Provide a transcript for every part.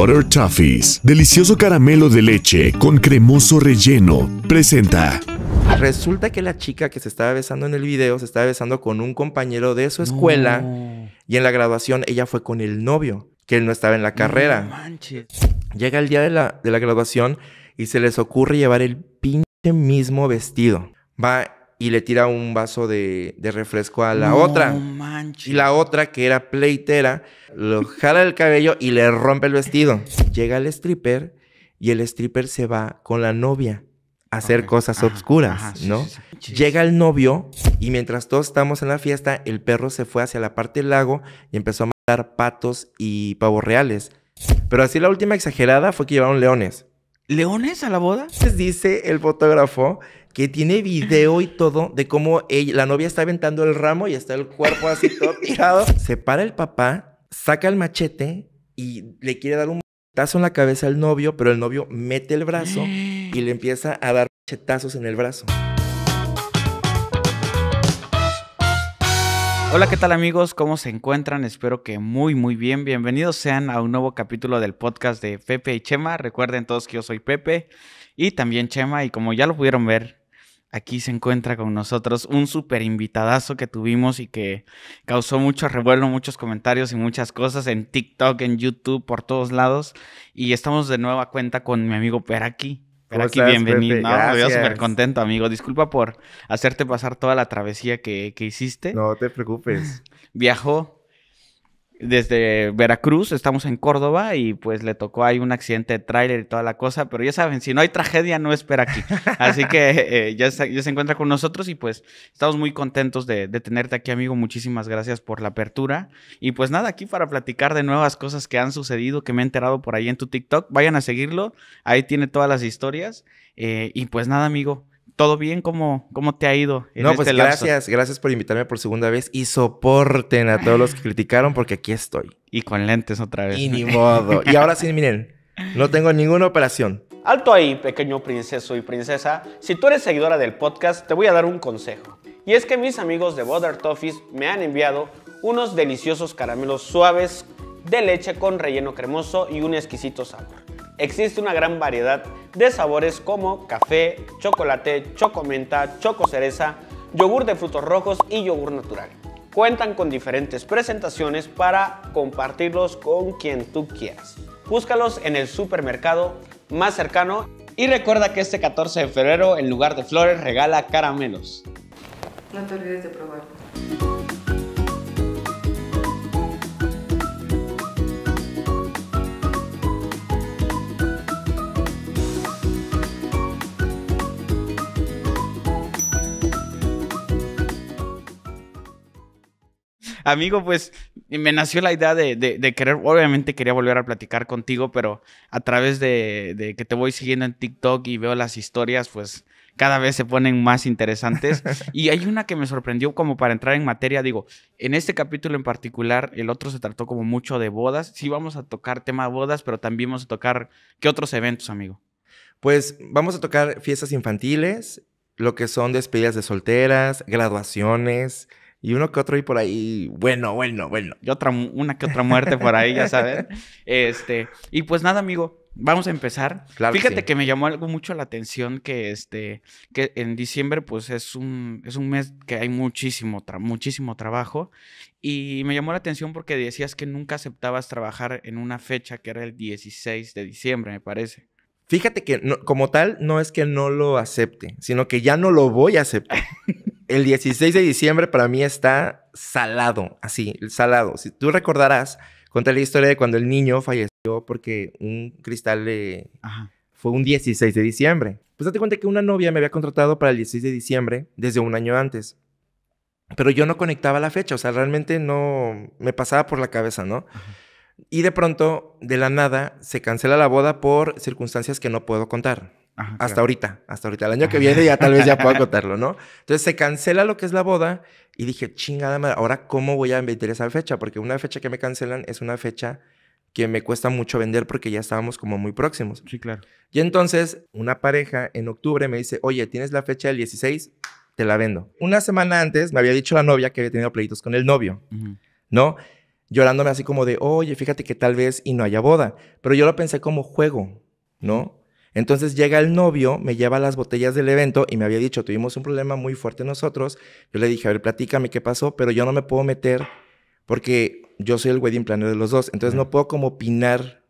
Butter Toffees, delicioso caramelo de leche con cremoso relleno, presenta. Resulta que la chica que se estaba besando en el video se estaba besando con un compañero de su escuela y en la graduación ella fue con el novio, que él no estaba en la carrera. Llega el día de la, de la graduación y se les ocurre llevar el pinche mismo vestido. Va y le tira un vaso de, refresco a la no otra. Manches. Y la otra, que era pleitera, lo jala del cabello y le rompe el vestido. Llega el stripper y el stripper se va con la novia a hacer cosas obscuras, ¿no? Llega el novio y mientras todos estamos en la fiesta, el perro se fue hacia la parte del lago y empezó a matar patos y pavos reales. Pero así la última exagerada fue que llevaron leones. ¿Leones a la boda? Entonces dice el fotógrafo que tiene video y todo de cómo la novia está aventando el ramo y está el cuerpo así todo tirado. Se para el papá, saca el machete y le quiere dar un machetazo en la cabeza al novio, pero el novio mete el brazo y le empieza a dar machetazos en el brazo. Hola, ¿qué tal amigos? ¿Cómo se encuentran? Espero que muy, muy bien. Bienvenidos sean a un nuevo capítulo del podcast de Pepe y Chema. Recuerden todos que yo soy Pepe y también Chema y como ya lo pudieron ver aquí se encuentra con nosotros un super invitadazo que tuvimos y que causó mucho revuelo, muchos comentarios y muchas cosas en TikTok, en YouTube, por todos lados. Y estamos de nueva cuenta con mi amigo Peraki. Peraki, aquí, bienvenido. me súper contento, amigo. Disculpa por hacerte pasar toda la travesía que, que hiciste. No te preocupes. Viajó desde Veracruz, estamos en Córdoba y pues le tocó, hay un accidente de tráiler y toda la cosa, pero ya saben, si no hay tragedia no espera aquí. Así que eh, ya, se, encuentra con nosotros y pues estamos muy contentos de, tenerte aquí, amigo. Muchísimas gracias por la apertura. Y pues nada, aquí para platicar de nuevas cosas que han sucedido, que me he enterado por ahí en tu TikTok, vayan a seguirlo, ahí tiene todas las historias. Eh, y pues nada, amigo, todo bien, ¿cómo, cómo te ha ido? no, este pues gracias, gracias por invitarme por segunda vez y soporten a todos los que criticaron porque aquí estoy. Y con lentes otra vez. Y ni modo. Y ahora sí, miren, no tengo ninguna operación. Alto ahí, pequeño princeso y princesa. Si tú eres seguidora del podcast, te voy a dar un consejo. Y es que mis amigos de Butter Toffees me han enviado unos deliciosos caramelos suaves de leche con relleno cremoso y un exquisito sabor. Existe una gran variedad de sabores como café, chocolate, chocomenta, choco cereza, yogur de frutos rojos y yogur natural. Cuentan con diferentes presentaciones para compartirlos con quien tú quieras. Búscalos en el supermercado más cercano y recuerda que este 14 de febrero en lugar de flores regala caramelos. No te olvides de probarlo. Amigo, pues me nació la idea de, querer, obviamente quería volver a platicar contigo, pero a través de, que te voy siguiendo en TikTok y veo las historias, pues cada vez se ponen más interesantes. y hay una que me sorprendió como para entrar en materia. Digo, en este capítulo en particular, el otro se trató como mucho de bodas. Sí vamos a tocar tema de bodas, pero también vamos a tocar, ¿qué otros eventos, amigo? Pues vamos a tocar fiestas infantiles, lo que son despedidas de solteras, graduaciones, y uno que otro y por ahí, bueno, bueno, bueno, y otra, una que otra muerte por ahí, ya sabes. Este, y pues nada, amigo, vamos a empezar. Fíjate que, me llamó algo mucho la atención que este, que en diciembre pues es un, es un mes que hay muchísimo, muchísimo trabajo y me llamó la atención porque decías que nunca aceptabas trabajar en una fecha que era el 16 de diciembre, me parece. Fíjate que como tal no es que no lo acepte, sino que ya no lo voy a aceptar. El 16 de diciembre para mí está salado, así, salado. Si tú recordarás, conté la historia de cuando el niño falleció porque un cristal de, Ajá. Fue un 16 de diciembre. Pues date cuenta que una novia me había contratado para el 16 de diciembre desde un año antes. Pero yo no conectaba la fecha, o sea, realmente no me pasaba por la cabeza, ¿no? Y de pronto, de la nada, se cancela la boda por circunstancias que no puedo contar. hasta ahorita, hasta ahorita. El año que viene ya tal vez ya pueda contarlo, ¿no? Entonces se cancela lo que es la boda y dije, chingada madre, ahora cómo voy a vender esa fecha, porque una fecha que me cancelan es una fecha que me cuesta mucho vender porque ya estábamos como muy próximos. Sí, claro. Y entonces una pareja en octubre me dice, oye, ¿tienes la fecha del 16? Te la vendo. Una semana antes me había dicho la novia que había tenido pleitos con el novio, ¿no? llorándome así como de, oye, fíjate que tal vez y no haya boda. Pero yo lo pensé como juego, ¿no? Entonces llega el novio, me lleva las botellas del evento y me había dicho, tuvimos un problema muy fuerte nosotros. Yo le dije, a ver, platícame qué pasó, pero yo no me puedo meter porque yo soy el wedding planner de los dos. Entonces no puedo como opinar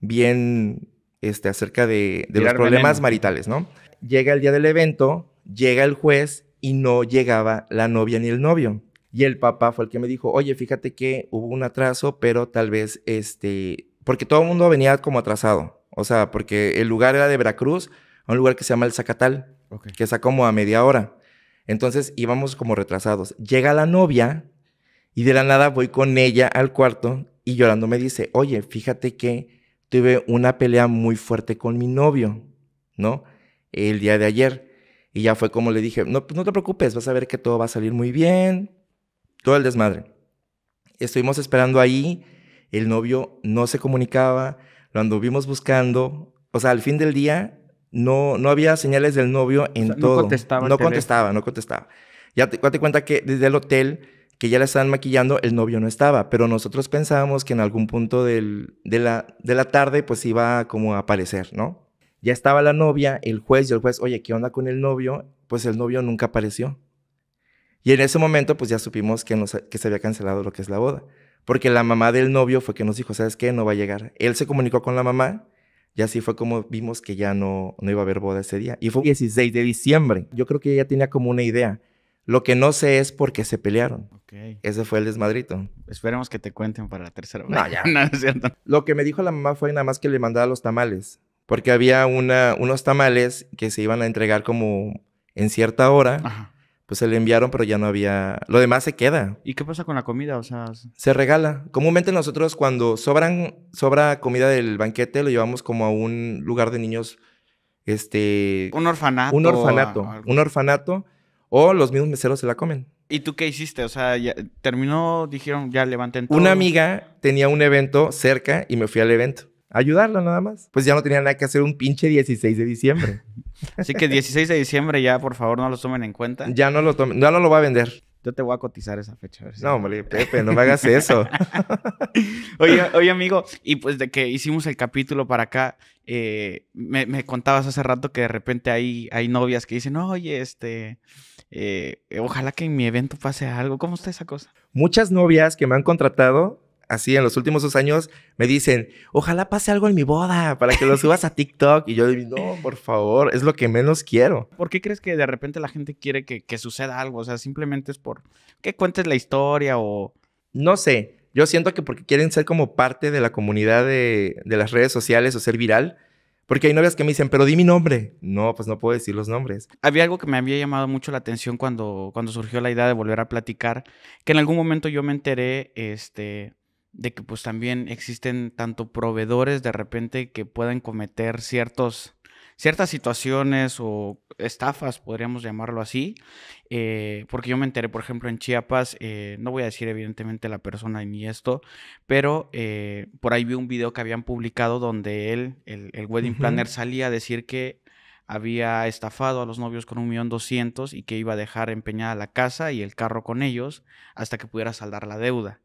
bien este, acerca de, los problemas maritales, ¿no? Llega el día del evento, llega el juez y no llegaba la novia ni el novio. Y el papá fue el que me dijo, oye, fíjate que hubo un atraso, pero tal vez, este, porque todo el mundo venía como atrasado. O sea, porque el lugar era de Veracruz, a un lugar que se llama el Zacatal, que está como a media hora. Entonces íbamos como retrasados. Llega la novia y de la nada voy con ella al cuarto y llorando me dice, oye, fíjate que tuve una pelea muy fuerte con mi novio, ¿no? El día de ayer. Y ya fue como le dije, no, pues, no te preocupes, vas a ver que todo va a salir muy bien, todo el desmadre. Estuvimos esperando ahí, el novio no se comunicaba, lo anduvimos buscando, o sea, al fin del día no, no había señales del novio en todo. No contestaba. No contestaba, no contestaba. Ya te, ya cuenta que desde el hotel que ya la estaban maquillando, el novio no estaba, pero nosotros pensábamos que en algún punto de, la, de la tarde pues iba como a aparecer, ¿no? Ya estaba la novia, el juez y el juez, oye, ¿qué onda con el novio? Pues el novio nunca apareció. Y en ese momento, pues ya supimos que, se había cancelado lo que es la boda. Porque la mamá del novio fue que nos dijo, ¿sabes qué? No va a llegar. Él se comunicó con la mamá y así fue como vimos que ya no, no iba a haber boda ese día. Y fue 16 de diciembre. Yo creo que ella tenía como una idea. Lo que no sé es por qué se pelearon. Okay. Ese fue el desmadrito. Esperemos que te cuenten para la tercera vez. No, ya. no, es cierto. Lo que me dijo la mamá fue nada más que le mandaba los tamales. Porque había unos tamales que se iban a entregar como en cierta hora. Ajá pues se le enviaron, pero ya no había. Lo demás se queda. ¿Y qué pasa con la comida? O sea. Se regala. Comúnmente nosotros cuando sobran, sobra comida del banquete, lo llevamos como a un lugar de niños. Este. Un orfanato. Un orfanato. Un orfanato. O los mismos meseros se la comen. ¿Y tú qué hiciste? O sea, terminó, dijeron, ya levanten Una amiga tenía un evento cerca y me fui al evento ayudarlo nada más. Pues ya no tenía nada que hacer un pinche 16 de diciembre. Así que 16 de diciembre ya, por favor, no lo tomen en cuenta. Ya no lo tomen, no lo va a vender. Yo te voy a cotizar esa fecha. no, hombre, Pepe, no me hagas eso. oye, oye, amigo, y pues de que hicimos el capítulo para acá, eh, me, contabas hace rato que de repente hay, hay novias que dicen, oye, este, eh, ojalá que en mi evento pase algo. ¿Cómo está esa cosa? Muchas novias que me han contratado así en los últimos dos años me dicen, ojalá pase algo en mi boda para que lo subas a TikTok. Y yo digo, no, por favor, es lo que menos quiero. ¿Por qué crees que de repente la gente quiere que, suceda algo? O sea, simplemente es por que cuentes la historia o... No sé, yo siento que porque quieren ser como parte de la comunidad de, las redes sociales o ser viral. Porque hay novias que me dicen, pero di mi nombre. No, pues no puedo decir los nombres. Había algo que me había llamado mucho la atención cuando, cuando surgió la idea de volver a platicar, que en algún momento yo me enteré, este, de que pues también existen tanto proveedores de repente que pueden cometer ciertos, ciertas situaciones o estafas, podríamos llamarlo así, eh, porque yo me enteré, por ejemplo, en Chiapas, eh, no voy a decir evidentemente la persona ni esto, pero eh, por ahí vi un video que habían publicado donde él, el, wedding planner, salía a decir que había estafado a los novios con un millón doscientos y que iba a dejar empeñada la casa y el carro con ellos hasta que pudiera saldar la deuda.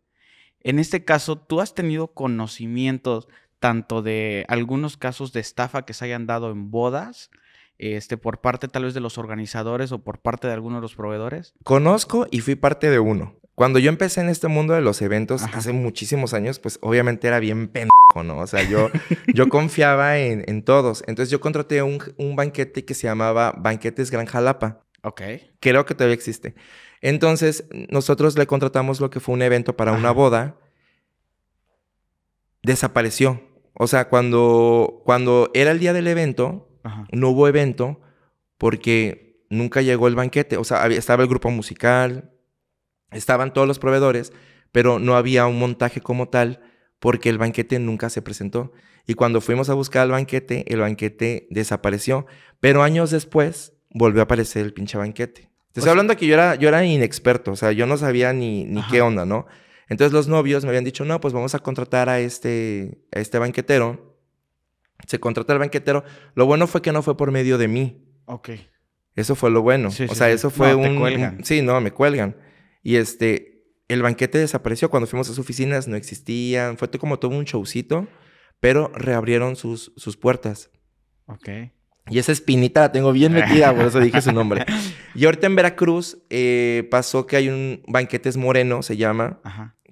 En este caso, ¿tú has tenido conocimientos tanto de algunos casos de estafa que se hayan dado en bodas? Este, por parte tal vez de los organizadores o por parte de algunos de los proveedores? Conozco y fui parte de uno. Cuando yo empecé en este mundo de los eventos hace muchísimos años, pues obviamente era bien pendejo, ¿no? O sea, yo, yo confiaba en, todos. Entonces yo contraté un, un banquete que se llamaba Banquetes Gran Jalapa. Ok. Creo que todavía existe. Entonces, nosotros le contratamos lo que fue un evento para una boda. Desapareció. O sea, cuando, cuando era el día del evento, no hubo evento porque nunca llegó el banquete. O sea, estaba el grupo musical, estaban todos los proveedores, pero no había un montaje como tal porque el banquete nunca se presentó. Y cuando fuimos a buscar el banquete, el banquete desapareció. Pero años después volvió a aparecer el pinche banquete. Te estoy hablando que yo era, yo era inexperto, o sea, yo no sabía ni, ni qué onda, ¿no? Entonces los novios me habían dicho, no, pues vamos a contratar a este, este banquetero. Se contrata el banquetero. Lo bueno fue que no fue por medio de mí. Ok. Eso fue lo bueno. o sea, eso fue un... Sí, no, me cuelgan. Y este, el banquete desapareció. Cuando fuimos a sus oficinas no existían. Fue como todo un showcito, pero reabrieron sus, sus puertas. Ok. Y esa espinita la tengo bien metida, por eso dije su nombre. Y ahorita en Veracruz eh, pasó que hay un banquetes moreno, se llama,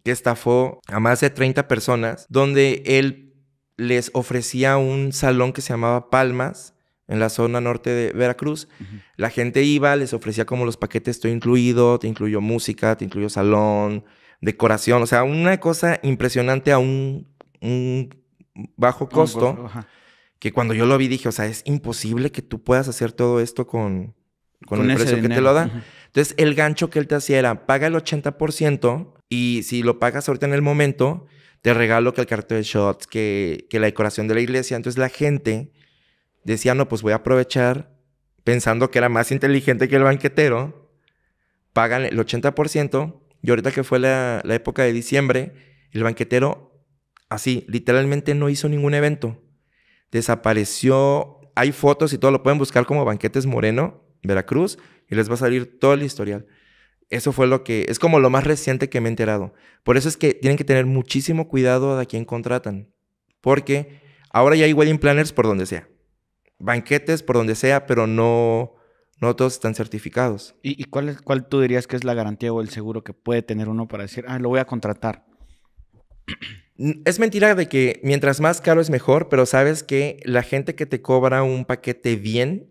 que estafó a más de 30 personas, donde él les ofrecía un salón que se llamaba Palmas, en la zona norte de Veracruz. La gente iba, les ofrecía como los paquetes, todo incluido, te incluyo música, te incluyo salón, decoración, o sea, una cosa impresionante a un, bajo costo que cuando yo lo vi dije, o sea, es imposible que tú puedas hacer todo esto con, con, el precio que te lo da. Entonces, el gancho que él te hacía era, paga el 80% y si lo pagas ahorita en el momento, te regalo que el cartel de shots, que, la decoración de la iglesia. Entonces, la gente decía, no, pues voy a aprovechar pensando que era más inteligente que el banquetero, pagan el 80%, y ahorita que fue la, época de diciembre, el banquetero, así, literalmente no hizo ningún evento desapareció. Hay fotos y todo, lo pueden buscar como Banquetes Moreno, Veracruz, y les va a salir todo el historial. Eso fue lo que, es como lo más reciente que me he enterado. Por eso es que tienen que tener muchísimo cuidado de a quién contratan, porque ahora ya hay wedding planners por donde sea, banquetes por donde sea, pero no, no todos están certificados. ¿Y, y cuál, cuál tú dirías que es la garantía o el seguro que puede tener uno para decir, ah, lo voy a contratar? Mm, es mentira de que mientras más caro es mejor, pero sabes que la gente que te cobra un paquete bien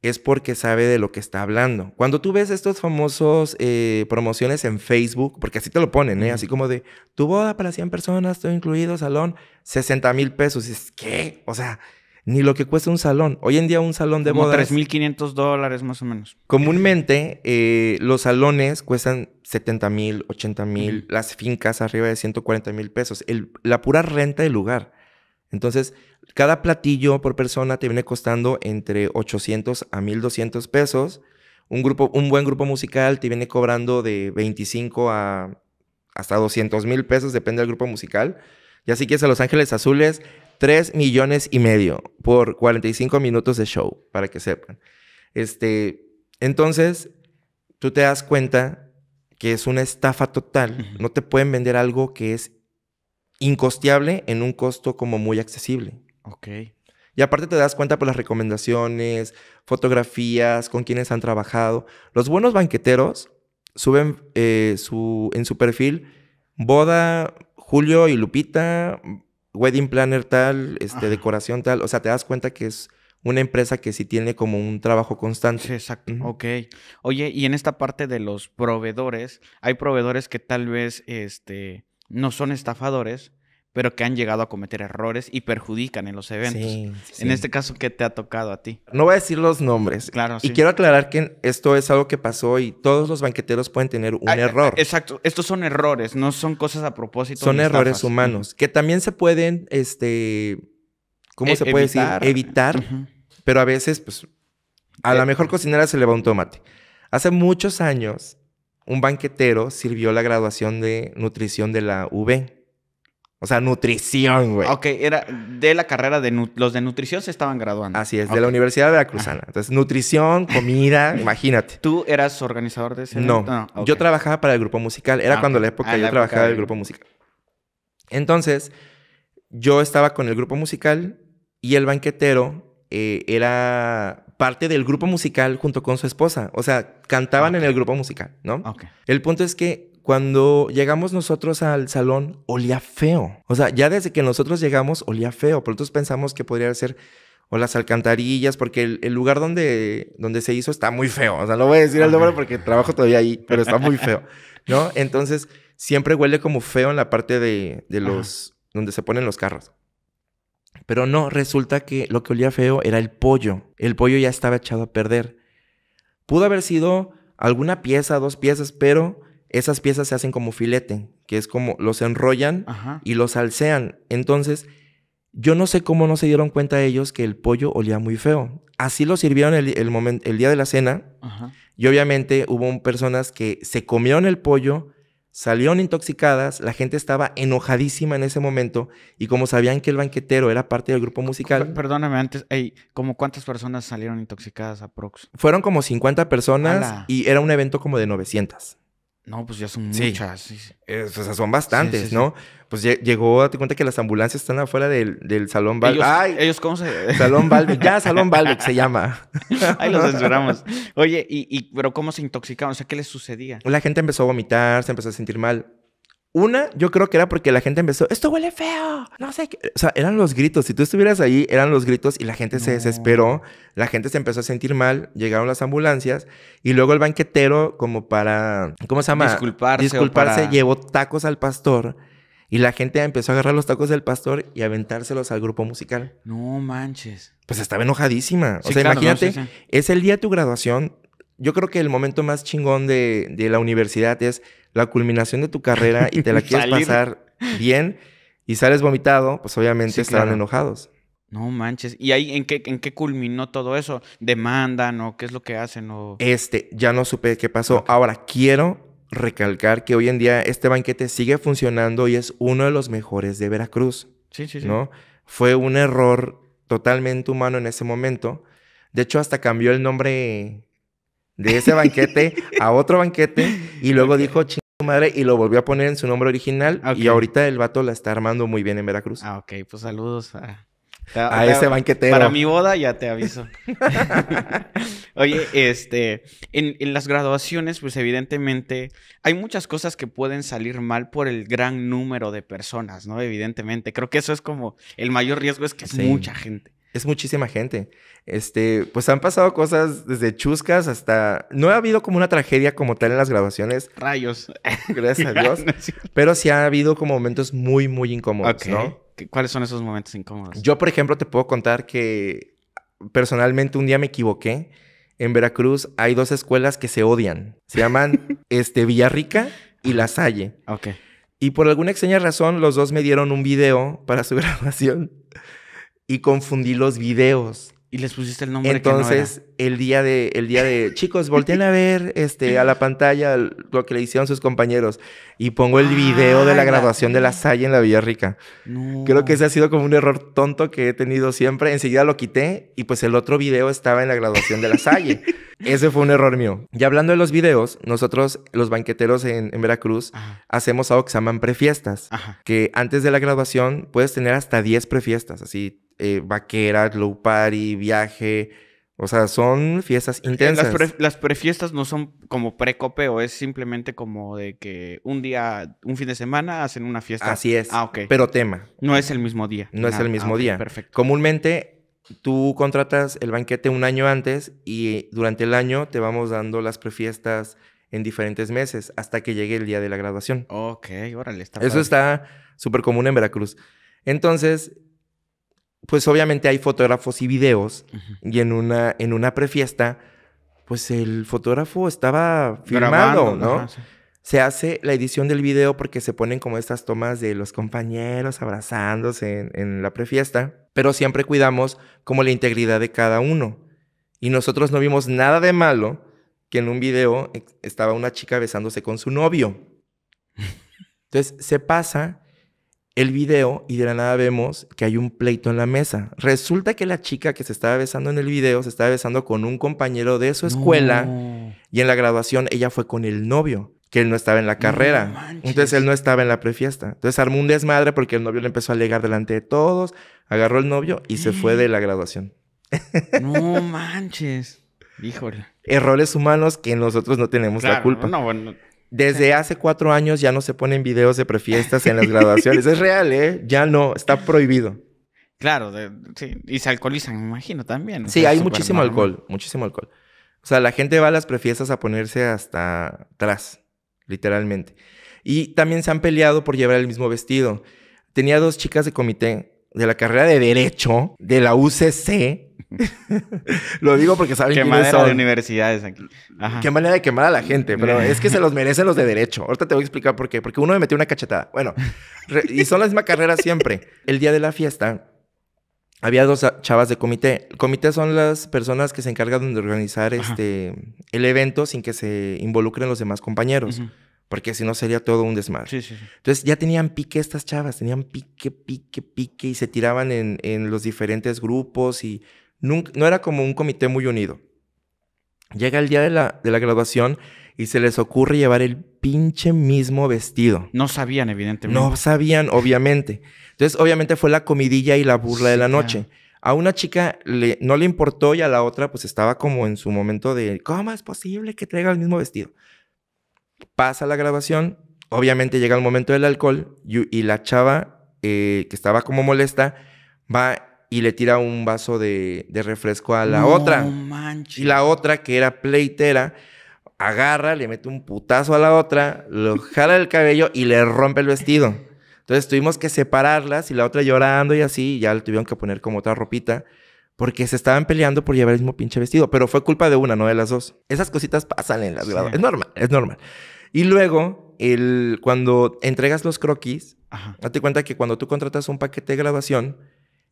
es porque sabe de lo que está hablando. Cuando tú ves estos famosos eh, promociones en Facebook, porque así te lo ponen, ¿eh? así como de tu boda para 100 personas, todo incluido, salón, 60 mil pesos. ¿Qué? O sea, ni lo que cuesta un salón. Hoy en día un salón de moda bodas... Como 3.500 dólares más o menos. Comúnmente eh, los salones cuestan $70,000, mil, mil, las fincas arriba de $140,000 mil pesos, el, la pura renta del lugar. Entonces, cada platillo por persona te viene costando entre 800 a 1.200 pesos. Un, grupo, un buen grupo musical te viene cobrando de 25 a hasta $200,000 mil pesos, depende del grupo musical. Ya si quieres a Los Ángeles Azules, 3 millones y medio por 45 minutos de show, para que sepan. Este, entonces, tú te das cuenta que es una estafa total. No te pueden vender algo que es incosteable en un costo como muy accesible. Ok. Y aparte te das cuenta por las recomendaciones, fotografías, con quienes han trabajado. Los buenos banqueteros suben eh, su, en su perfil boda Julio y Lupita wedding planner tal, este, decoración tal. O sea, te das cuenta que es una empresa que sí tiene como un trabajo constante. exacto. Ok. Oye, y en esta parte de los proveedores, hay proveedores que tal vez este, no son estafadores, pero que han llegado a cometer errores y perjudican en los eventos. En este caso, ¿qué te ha tocado a ti? No voy a decir los nombres. Claro, Y quiero aclarar que esto es algo que pasó y todos los banqueteros pueden tener un ah, ah, error. Exacto. Estos son errores, no son cosas a propósito. Son errores humanos que también se pueden, este, ¿cómo e- se puede evitar. decir? Evitar. Pero a veces, pues, a eh, la mejor cocinera se le va un tomate. Hace muchos años, un banquetero sirvió la graduación de nutrición de la UB. O sea, nutrición, güey. Ok, era de la carrera de los de nutrición se estaban graduando. Así es, de la Universidad de La Cruzana. Entonces, nutrición, comida, imagínate. ¿Tú eras organizador de ese? No, no yo trabajaba para el grupo musical. Era ah, cuando la época ah, yo trabajaba del grupo musical. Entonces, yo estaba con el grupo musical y el banquetero eh, era parte del grupo musical junto con su esposa. O sea, cantaban en el grupo musical, ¿no? El punto es que cuando llegamos nosotros al salón, olía feo. O sea, ya desde que nosotros llegamos, olía feo. Por nosotros pensamos que podría ser o las alcantarillas, porque el, lugar donde, donde se hizo está muy feo. O sea, lo voy a decir el nombre porque trabajo todavía ahí, pero está muy feo, ¿no? Entonces, siempre huele como feo en la parte de, los, donde se ponen los carros. Pero no, resulta que lo que olía feo era el pollo. El pollo ya estaba echado a perder. Pudo haber sido alguna pieza, dos piezas, pero esas piezas se hacen como filete, que es como los enrollan y los alcean. Entonces, yo no sé cómo no se dieron cuenta ellos que el pollo olía muy feo. Así lo sirvieron el, día de la cena. Y obviamente hubo personas que se comieron el pollo, salieron intoxicadas, la gente estaba enojadísima en ese momento y como sabían que el banquetero era parte del grupo musical. perdóname antes, ¿cómo cuántas personas salieron intoxicadas Prox? Fueron como 50 personas y era un evento como de 900. No, pues ya son muchas. Eh, o sea, son bastantes, ¿no? Pues llegó, te cuenta que las ambulancias están afuera del, Salón Balbec. ¿Ellos cómo se...? Salón Balbec. ya, Salón Balbec se llama. Ahí lo censuramos. Oye, y, y, ¿pero cómo se intoxicaban? O sea, ¿qué les sucedía? La gente empezó a vomitar, se empezó a sentir mal. Una, yo creo que era porque la gente empezó, esto huele feo, no sé qué. O sea, eran los gritos. Si tú estuvieras ahí, eran los gritos y la gente se desesperó. La gente se empezó a sentir mal. Llegaron las ambulancias y luego el banquetero, como para, ¿cómo se llama? Disculparse. Disculparse, llevó tacos al pastor. Y la gente empezó a agarrar los tacos del pastor y aventárselos al grupo musical. No manches. Pues estaba enojadísima. o sea, imagínate, es el día de tu graduación. Yo creo que el momento más chingón de, de la universidad es la culminación de tu carrera y te la quieres pasar bien y sales vomitado, pues obviamente estarán enojados. No manches. ¿Y ahí en qué, en culminó todo eso? ¿Demandan o qué es lo que hacen? Este, ya no supe qué pasó. Ahora, quiero recalcar que hoy en día este banquete sigue funcionando y es uno de los mejores de Veracruz. Sí, sí, sí. ¿no? Fue un error totalmente humano en ese momento. De hecho, hasta cambió el nombre de ese banquete a otro banquete y luego dijo, madre y lo volvió a poner en su nombre original. Ah, y ahorita el vato la está armando muy bien en Veracruz. Ah, ok, pues saludos a, a, ese banquetero. Para mi boda ya te aviso. Oye, este, en, las graduaciones, pues evidentemente hay muchas cosas que pueden salir mal por el gran número de personas, ¿no? Evidentemente, creo que eso es como el mayor riesgo es que es mucha gente. Es muchísima gente. Este, pues han pasado cosas desde chuscas hasta. No ha habido como una tragedia como tal en las grabaciones. Rayos. Gracias a Dios. pero sí ha habido como momentos muy, muy incómodos, ¿no? ¿Cuáles son esos momentos incómodos? Yo, por ejemplo, te puedo contar que personalmente un día me equivoqué. En Veracruz hay dos escuelas que se odian. Se llaman este, Villarrica y La Salle. Ok. Y por alguna extraña razón, los dos me dieron un video para su grabación y confundí los videos. Y les pusiste el nombre. Entonces, que no era? el día de, el día de, chicos, volteen a ver este, a la pantalla lo que le hicieron sus compañeros. Y pongo el video de la ah, graduación de la Salle en la Villarrica. rica Creo que ese ha sido como un error tonto que he tenido siempre. Enseguida lo quité y pues el otro video estaba en la graduación de la Salle. ese fue un error mío. Y hablando de los videos, nosotros, los banqueteros en, Veracruz, hacemos algo que se llaman prefiestas. Que antes de la graduación puedes tener hasta 10 prefiestas, así vaqueras, eh, vaquera, low party, viaje. O sea, son fiestas eh, eh, intensas. Las, prefiestas no son como o es simplemente como de que un día, un fin de semana hacen una fiesta. Así es. Ah, Pero tema. No es el mismo día. No es el mismo ah, día. Perfecto. Comúnmente tú contratas el banquete un año antes y durante el año te vamos dando las prefiestas en diferentes meses hasta que llegue el día de la graduación. Ok, órale, está. Eso está súper común en Veracruz. Entonces, pues obviamente hay fotógrafos y videos y en una, en una prefiesta, pues el fotógrafo estaba filmando, ¿no? Se hace la edición del video porque se ponen como estas tomas de los compañeros abrazándose en, en la prefiesta, pero siempre cuidamos como la integridad de cada uno. Y nosotros no vimos nada de malo que en un video estaba una chica besándose con su novio. Entonces se pasa el video y de la nada vemos que hay un pleito en la mesa. Resulta que la chica que se estaba besando en el video se estaba besando con un compañero de su escuela y en la graduación ella fue con el novio, que él no estaba en la carrera. Entonces él no estaba en la prefiesta. Entonces armó un desmadre porque el novio le empezó a alegar delante de todos, agarró el novio y se fue de la graduación. No manches. Híjole. Errores humanos que nosotros no tenemos la culpa. No, bueno. Desde hace cuatro años ya no se ponen videos de prefiestas en las graduaciones. es real, ¿eh? Ya no, está prohibido. Claro, Y se alcoholizan, me imagino también. Sí, hay muchísimo alcohol, muchísimo alcohol. O sea, la gente va a las prefiestas a ponerse hasta atrás, literalmente. Y también se han peleado por llevar el mismo vestido. Tenía dos chicas de comité de la carrera de Derecho de la UCC Lo digo porque saben que manera son. de universidades aquí. Qué manera de quemar a la gente, pero es que se los merecen los de derecho. Ahorita te voy a explicar por qué. Porque uno me metió una cachetada. Bueno, y son las mismas carreras siempre. El día de la fiesta había dos chavas de comité. El comité son las personas que se encargan de organizar este, el evento sin que se involucren los demás compañeros. Porque si no sería todo un desmadre. sí, sí. Entonces ya tenían pique estas chavas, tenían pique, pique, pique y se tiraban en, en los diferentes grupos y no era como un comité muy unido. Llega el día de la, de la graduación y se les ocurre llevar el pinche mismo vestido. No sabían, evidentemente. No sabían, obviamente. Entonces, obviamente fue la comidilla y la burla de la noche. A una chica no le importó y a la otra pues estaba como en su momento de, ¿cómo es posible que traiga el mismo vestido? Pasa la graduación, obviamente llega el momento del alcohol y, la chava eh, que estaba como molesta va y le tira un vaso de, refresco a la no otra. Manches. Y la otra, que era pleitera, agarra, le mete un putazo a la otra, lo jala del cabello y le rompe el vestido. Entonces tuvimos que separarlas y la otra llorando y así, ya le tuvieron que poner como otra ropita. Porque se estaban peleando por llevar el mismo pinche vestido. Pero fue culpa de una, no de las dos. Esas cositas pasan en las vida Es normal, es normal. Y luego, el, cuando entregas los croquis, date cuenta que cuando tú contratas un paquete de graduación,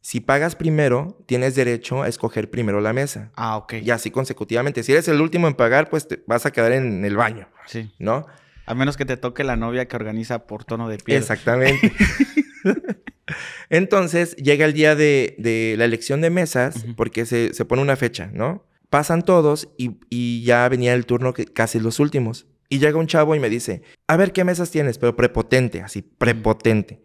si pagas primero, tienes derecho a escoger primero la mesa. Ah, ok. Y así consecutivamente. Si eres el último en pagar, pues te vas a quedar en el baño. Sí. ¿No? A menos que te toque la novia que organiza por tono de piel. Exactamente. Entonces llega el día de, la elección de mesas, porque se, pone una fecha, ¿no? Pasan todos y, y ya venía el turno que casi los últimos. Y llega un chavo y me dice, a ver qué mesas tienes, pero prepotente, así, prepotente.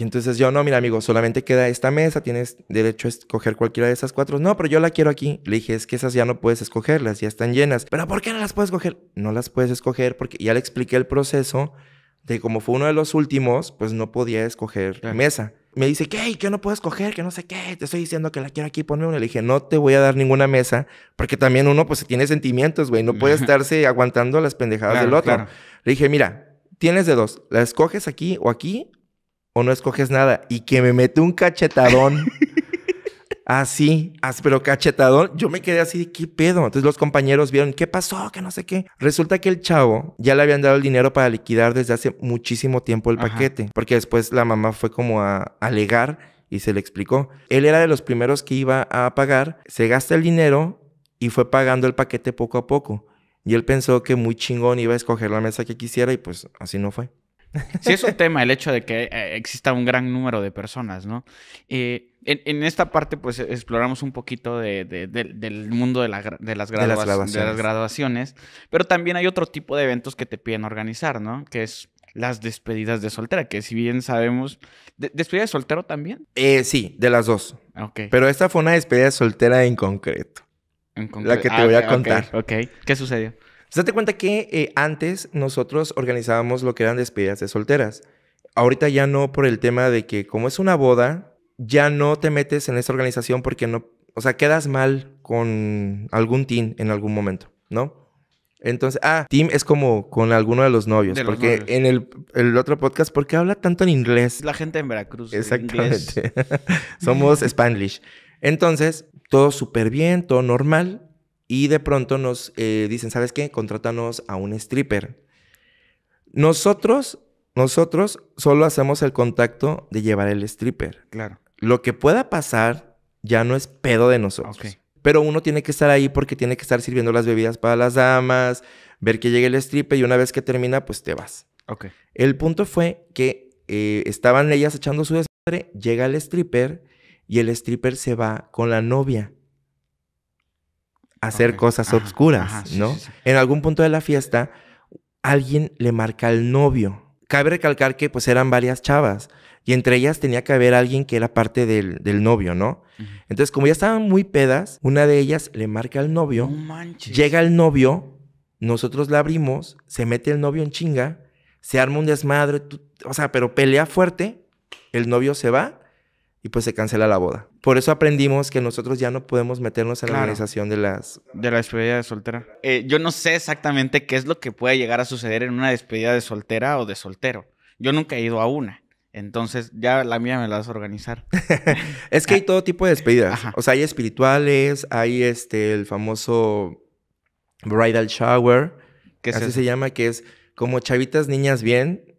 Y entonces yo, no, mira, amigo, solamente queda esta mesa, tienes derecho a escoger cualquiera de esas cuatro. No, pero yo la quiero aquí. Le dije, es que esas ya no puedes escogerlas, ya están llenas. Pero ¿por qué no las puedes escoger? No las puedes escoger porque ya le expliqué el proceso de como fue uno de los últimos, pues no podía escoger mesa. Me dice, ¿qué? ¿Qué no puedo escoger? Que no sé qué. Te estoy diciendo que la quiero aquí, ponme una. Le dije, no te voy a dar ninguna mesa, porque también uno pues tiene sentimientos, güey. No puede estarse aguantando las pendejadas del otro. Le dije, mira, tienes de dos. La escoges aquí o aquí no escoges nada. Y que me mete un cachetadón. así, pero cachetadón. Yo me quedé así, ¿qué pedo? Entonces los compañeros vieron, ¿qué pasó? Que no sé qué. Resulta que el chavo ya le habían dado el dinero para liquidar desde hace muchísimo tiempo el paquete. Porque después la mamá fue como a alegar y se le explicó. Él era de los primeros que iba a pagar, se gasta el dinero y fue pagando el paquete poco a poco. Y él pensó que muy chingón iba a escoger la mesa que quisiera y pues así no fue. Sí es un tema el hecho de que eh, exista un gran número de personas, ¿no? en, esta parte, pues, exploramos un poquito del mundo de las graduaciones, pero también hay otro tipo de eventos que te piden organizar, ¿no? Que es las despedidas de soltera, que si bien sabemos, ¿despedida de soltero también? Eh, sí, de las dos. Okay. Pero esta fue una despedida de soltera en concreto. En concreto. La que te ah, voy a contar. Ok, ¿qué sucedió? date cuenta que eh, antes nosotros organizábamos lo que eran despedidas de solteras. Ahorita ya no por el tema de que como es una boda, ya no te metes en esa organización porque no, o sea, quedas mal con algún team en algún momento, ¿no? Entonces, ah, team es como con alguno de los novios. porque en el, el, otro podcast, ¿por qué habla tanto en inglés? La gente en Veracruz. Exactamente. Somos Spanish. Entonces, todo súper bien, todo normal y de pronto nos eh, dicen, ¿sabes qué? Contrátanos a un stripper. Nosotros, nosotros solo hacemos el contacto de llevar el stripper. Claro. Lo que pueda pasar ya no es pedo de nosotros. Pero uno tiene que estar ahí porque tiene que estar sirviendo las bebidas para las damas, ver que llegue el stripper y una vez que termina, pues te vas. Ok. El punto fue que eh, estaban ellas echando su desmadre, llega el stripper y el stripper se va con la novia hacer cosas oscuras, obscuras, ¿no? En algún punto de la fiesta, alguien le marca al novio. Cabe recalcar que pues eran varias chavas y entre ellas tenía que haber alguien que era parte del, novio, ¿no? Entonces, como ya estaban muy pedas, una de ellas le marca al novio, llega el novio, nosotros la abrimos, se mete el novio en chinga, se arma un desmadre, o sea, pero pelea fuerte, el novio se va y pues se cancela la boda. Por eso aprendimos que nosotros ya no podemos meternos en la organización de las... De la despedida de soltera. Eh, yo no sé exactamente qué es lo que puede llegar a suceder en una despedida de soltera o de soltero. Yo nunca he ido a una. Entonces ya la mía me la vas a organizar. es que hay todo tipo de despedidas. O sea, hay espirituales, hay este, el famoso bridal shower, que así se llama, que es como chavitas niñas bien,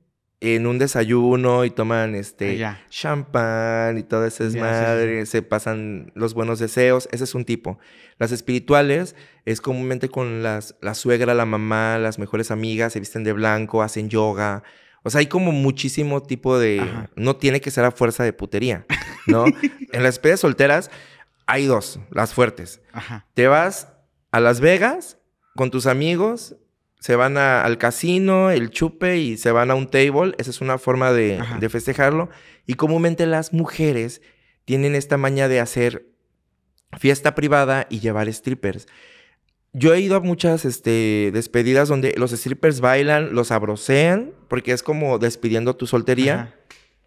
en un desayuno y toman este champán y todo ese es se pasan los buenos deseos, ese es un tipo. Las espirituales es comúnmente con las, la suegra, la mamá, las mejores amigas, se visten de blanco, hacen yoga. O sea, hay como muchísimo tipo de... No tiene que ser a fuerza de putería, ¿no? en las espías solteras hay dos, las fuertes. Te vas a Las Vegas con tus amigos se van al casino, el chupe y se van a un table. Esa es una forma de, festejarlo. Y comúnmente las mujeres tienen esta maña de hacer fiesta privada y llevar strippers. Yo he ido a muchas este, despedidas donde los strippers bailan, los abrocean, porque es como despidiendo tu soltería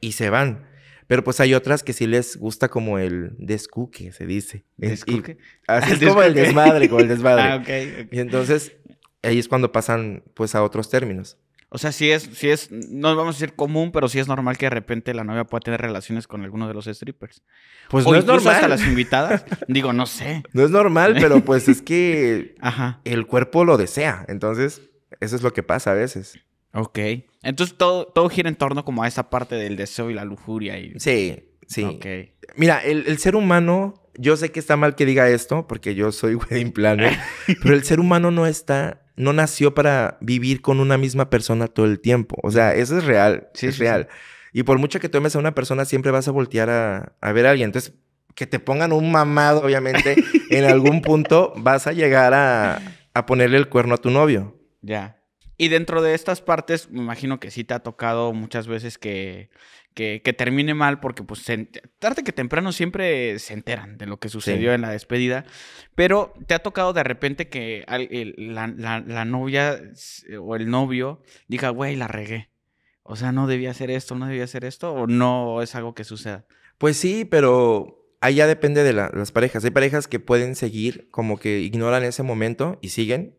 y se van. Pero pues hay otras que sí les gusta como el descuque, se dice. ¿Descuque? es como el desmadre, como el desmadre. Ah, y entonces ahí es cuando pasan pues a otros términos. O sea, sí es, sí es, no vamos a decir común, pero sí es normal que de repente la novia pueda tener relaciones con alguno de los strippers. Pues no es normal. hasta las invitadas. Digo, no sé. No es normal, pero pues es que Ajá. el cuerpo lo desea. Entonces, eso es lo que pasa a veces. Ok. Entonces todo, todo gira en torno como a esa parte del deseo y la lujuria. Sí, sí. Okay. Mira, el, el ser humano, yo sé que está mal que diga esto, porque yo soy wedding planner, pero el ser humano no está no nació para vivir con una misma persona todo el tiempo. O sea, eso es real, sí, es real. Y por mucho que tomes a una persona, siempre vas a voltear a, ver a alguien. Entonces, que te pongan un mamado, obviamente, en algún punto vas a llegar a ponerle el cuerno a tu novio. Ya. Y dentro de estas partes, me imagino que sí te ha tocado muchas veces que, que, termine mal, porque pues tarde que temprano siempre se enteran de lo que sucedió en la despedida, pero te ha tocado de repente que la, novia eh, o el novio diga, güey, la regué. O sea, no debía hacer esto, no debía hacer esto, o no es algo que suceda. Pues sí, pero ahí ya depende de las parejas. Hay parejas que pueden seguir, como que ignoran ese momento y siguen,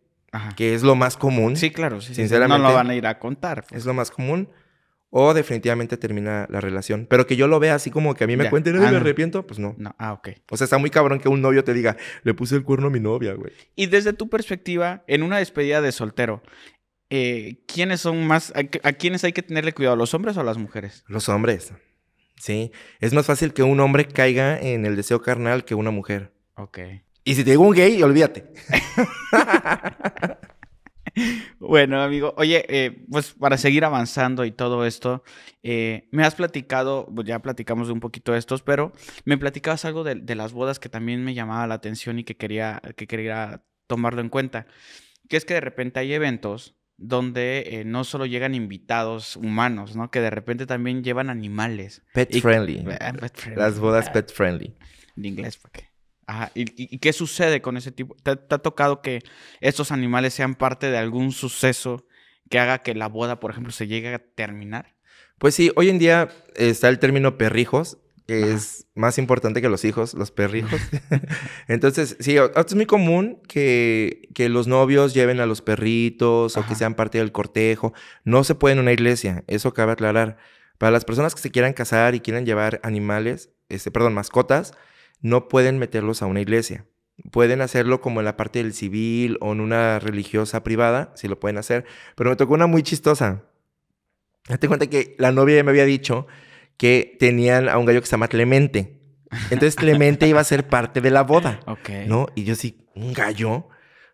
que es lo más común. Sí, claro, sinceramente. no lo van a ir a contar. Pues. Es lo más común. O definitivamente termina la relación. Pero que yo lo vea así como que a mí me cuenten, y me ah, arrepiento, pues no. no. Ah, ok. O sea, está muy cabrón que un novio te diga, le puse el cuerno a mi novia, güey. Y desde tu perspectiva, en una despedida de soltero, eh, ¿quiénes son más, a, a, quiénes hay que tenerle cuidado, los hombres o las mujeres? Los hombres, sí. Es más fácil que un hombre caiga en el deseo carnal que una mujer. Ok. Y si te digo un gay, olvídate. bueno, amigo, oye, eh, pues para seguir avanzando y todo esto, eh, me has platicado, pues, ya platicamos un poquito de estos, pero me platicabas algo de, las bodas que también me llamaba la atención y que quería, que quería tomarlo en cuenta, que es que de repente hay eventos donde eh, no solo llegan invitados humanos, ¿no? Que de repente también llevan animales. Pet, ah, friendly. Las bodas ah. pet friendly. En inglés, ¿por qué? ¿Y, qué sucede con ese tipo? ¿Te, ha tocado que estos animales sean parte de algún suceso que haga que la boda, por ejemplo, se llegue a terminar? Pues sí, hoy en día está el término perrijos, que es más importante que los hijos, los perrijos. Entonces, sí, es muy común que, los novios lleven a los perritos o que sean parte del cortejo. No se puede en una iglesia, eso cabe aclarar. Para las personas que se quieran casar y quieran llevar animales, este, perdón, mascotas, no pueden meterlos a una iglesia. Pueden hacerlo como en la parte del civil o en una religiosa privada, si lo pueden hacer. Pero me tocó una muy chistosa. Date cuenta que la novia me había dicho que tenían a un gallo que se llama Clemente. Entonces Clemente iba a ser parte de la boda. ¿No? Y yo sí, un gallo.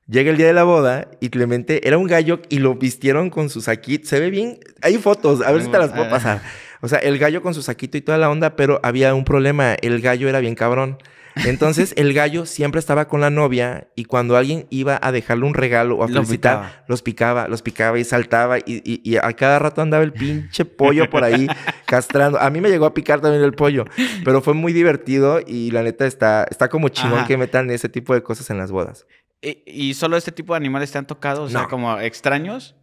Llega el día de la boda y Clemente era un gallo y lo vistieron con su saquito. Se ve bien. Hay fotos, a ver si te las puedo ah. pasar. O sea, el gallo con su saquito y toda la onda, pero había un problema. El gallo era bien cabrón. Entonces, el gallo siempre estaba con la novia y cuando alguien iba a dejarle un regalo o a felicitar, los picaba, los picaba y saltaba y, a cada rato andaba el pinche pollo por ahí castrando. A mí me llegó a picar también el pollo, pero fue muy divertido y la neta está, está como chingón que metan ese tipo de cosas en las bodas. ¿Y, solo este tipo de animales te han tocado? O sea, como extraños.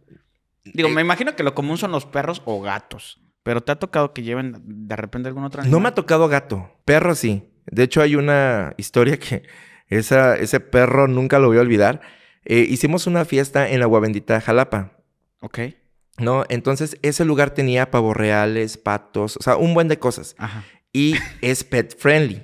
Digo, eh, me imagino que lo común son los perros o gatos. Pero te ha tocado que lleven de repente algún otro animal? No me ha tocado gato. Perro sí. De hecho, hay una historia que esa, ese perro nunca lo voy a olvidar. Eh, hicimos una fiesta en Agua Bendita, Jalapa. Ok. ¿No? Entonces, ese lugar tenía pavos reales, patos, o sea, un buen de cosas. Ajá. Y es pet friendly.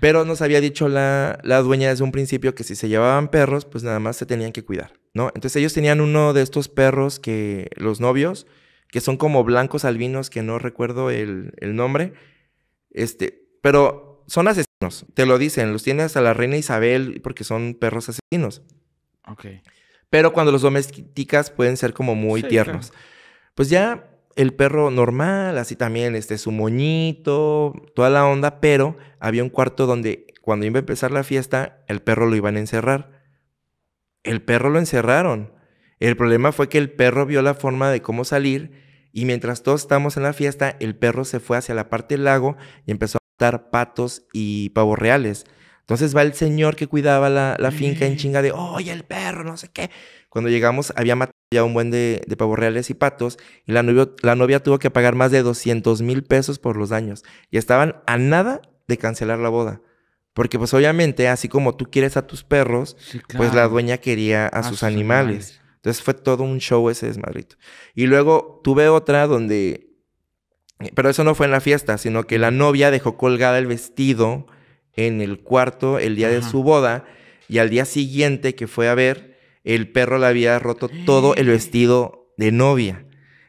Pero nos había dicho la, dueña desde un principio que si se llevaban perros, pues nada más se tenían que cuidar, ¿no? Entonces ellos tenían uno de estos perros que los novios que son como blancos albinos, que no recuerdo el, nombre. Este, pero son asesinos, te lo dicen, los tiene hasta la reina Isabel porque son perros asesinos. Ok. Pero cuando los domesticas pueden ser como muy tiernos. Pues ya el perro normal, así también, este, su moñito, toda la onda, pero había un cuarto donde cuando iba a empezar la fiesta, el perro lo iban a encerrar. El perro lo encerraron. El problema fue que el perro vio la forma de cómo salir y mientras todos estábamos en la fiesta, el perro se fue hacia la parte del lago y empezó a matar patos y pavos reales. Entonces va el señor que cuidaba la, finca en chinga de, oye, el perro, no sé qué. Cuando llegamos había matado ya un buen de, de pavos reales y patos y la novia, tuvo que pagar más de 200 mil pesos por los daños y estaban a nada de cancelar la boda. Porque pues obviamente, así como tú quieres a tus perros, pues la dueña quería a, sus, animales. Entonces fue todo un show ese desmadrito. Y luego tuve otra donde. Pero eso no fue en la fiesta, sino que la novia dejó colgada el vestido en el cuarto el día de su boda. Y al día siguiente que fue a ver, el perro le había roto todo el vestido de novia.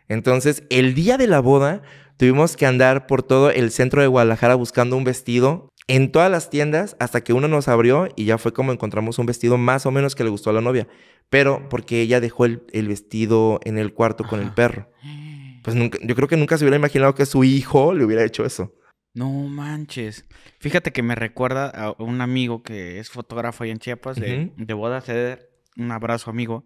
Entonces, el día de la boda, tuvimos que andar por todo el centro de Guadalajara buscando un vestido en todas las tiendas hasta que uno nos abrió y ya fue como encontramos un vestido más o menos que le gustó a la novia. Pero porque ella dejó el, vestido en el cuarto con el perro. Pues yo creo que nunca se hubiera imaginado que su hijo le hubiera hecho eso. No manches. Fíjate que me recuerda a un amigo que es fotógrafo ahí en Chiapas de, de boda Un abrazo, amigo.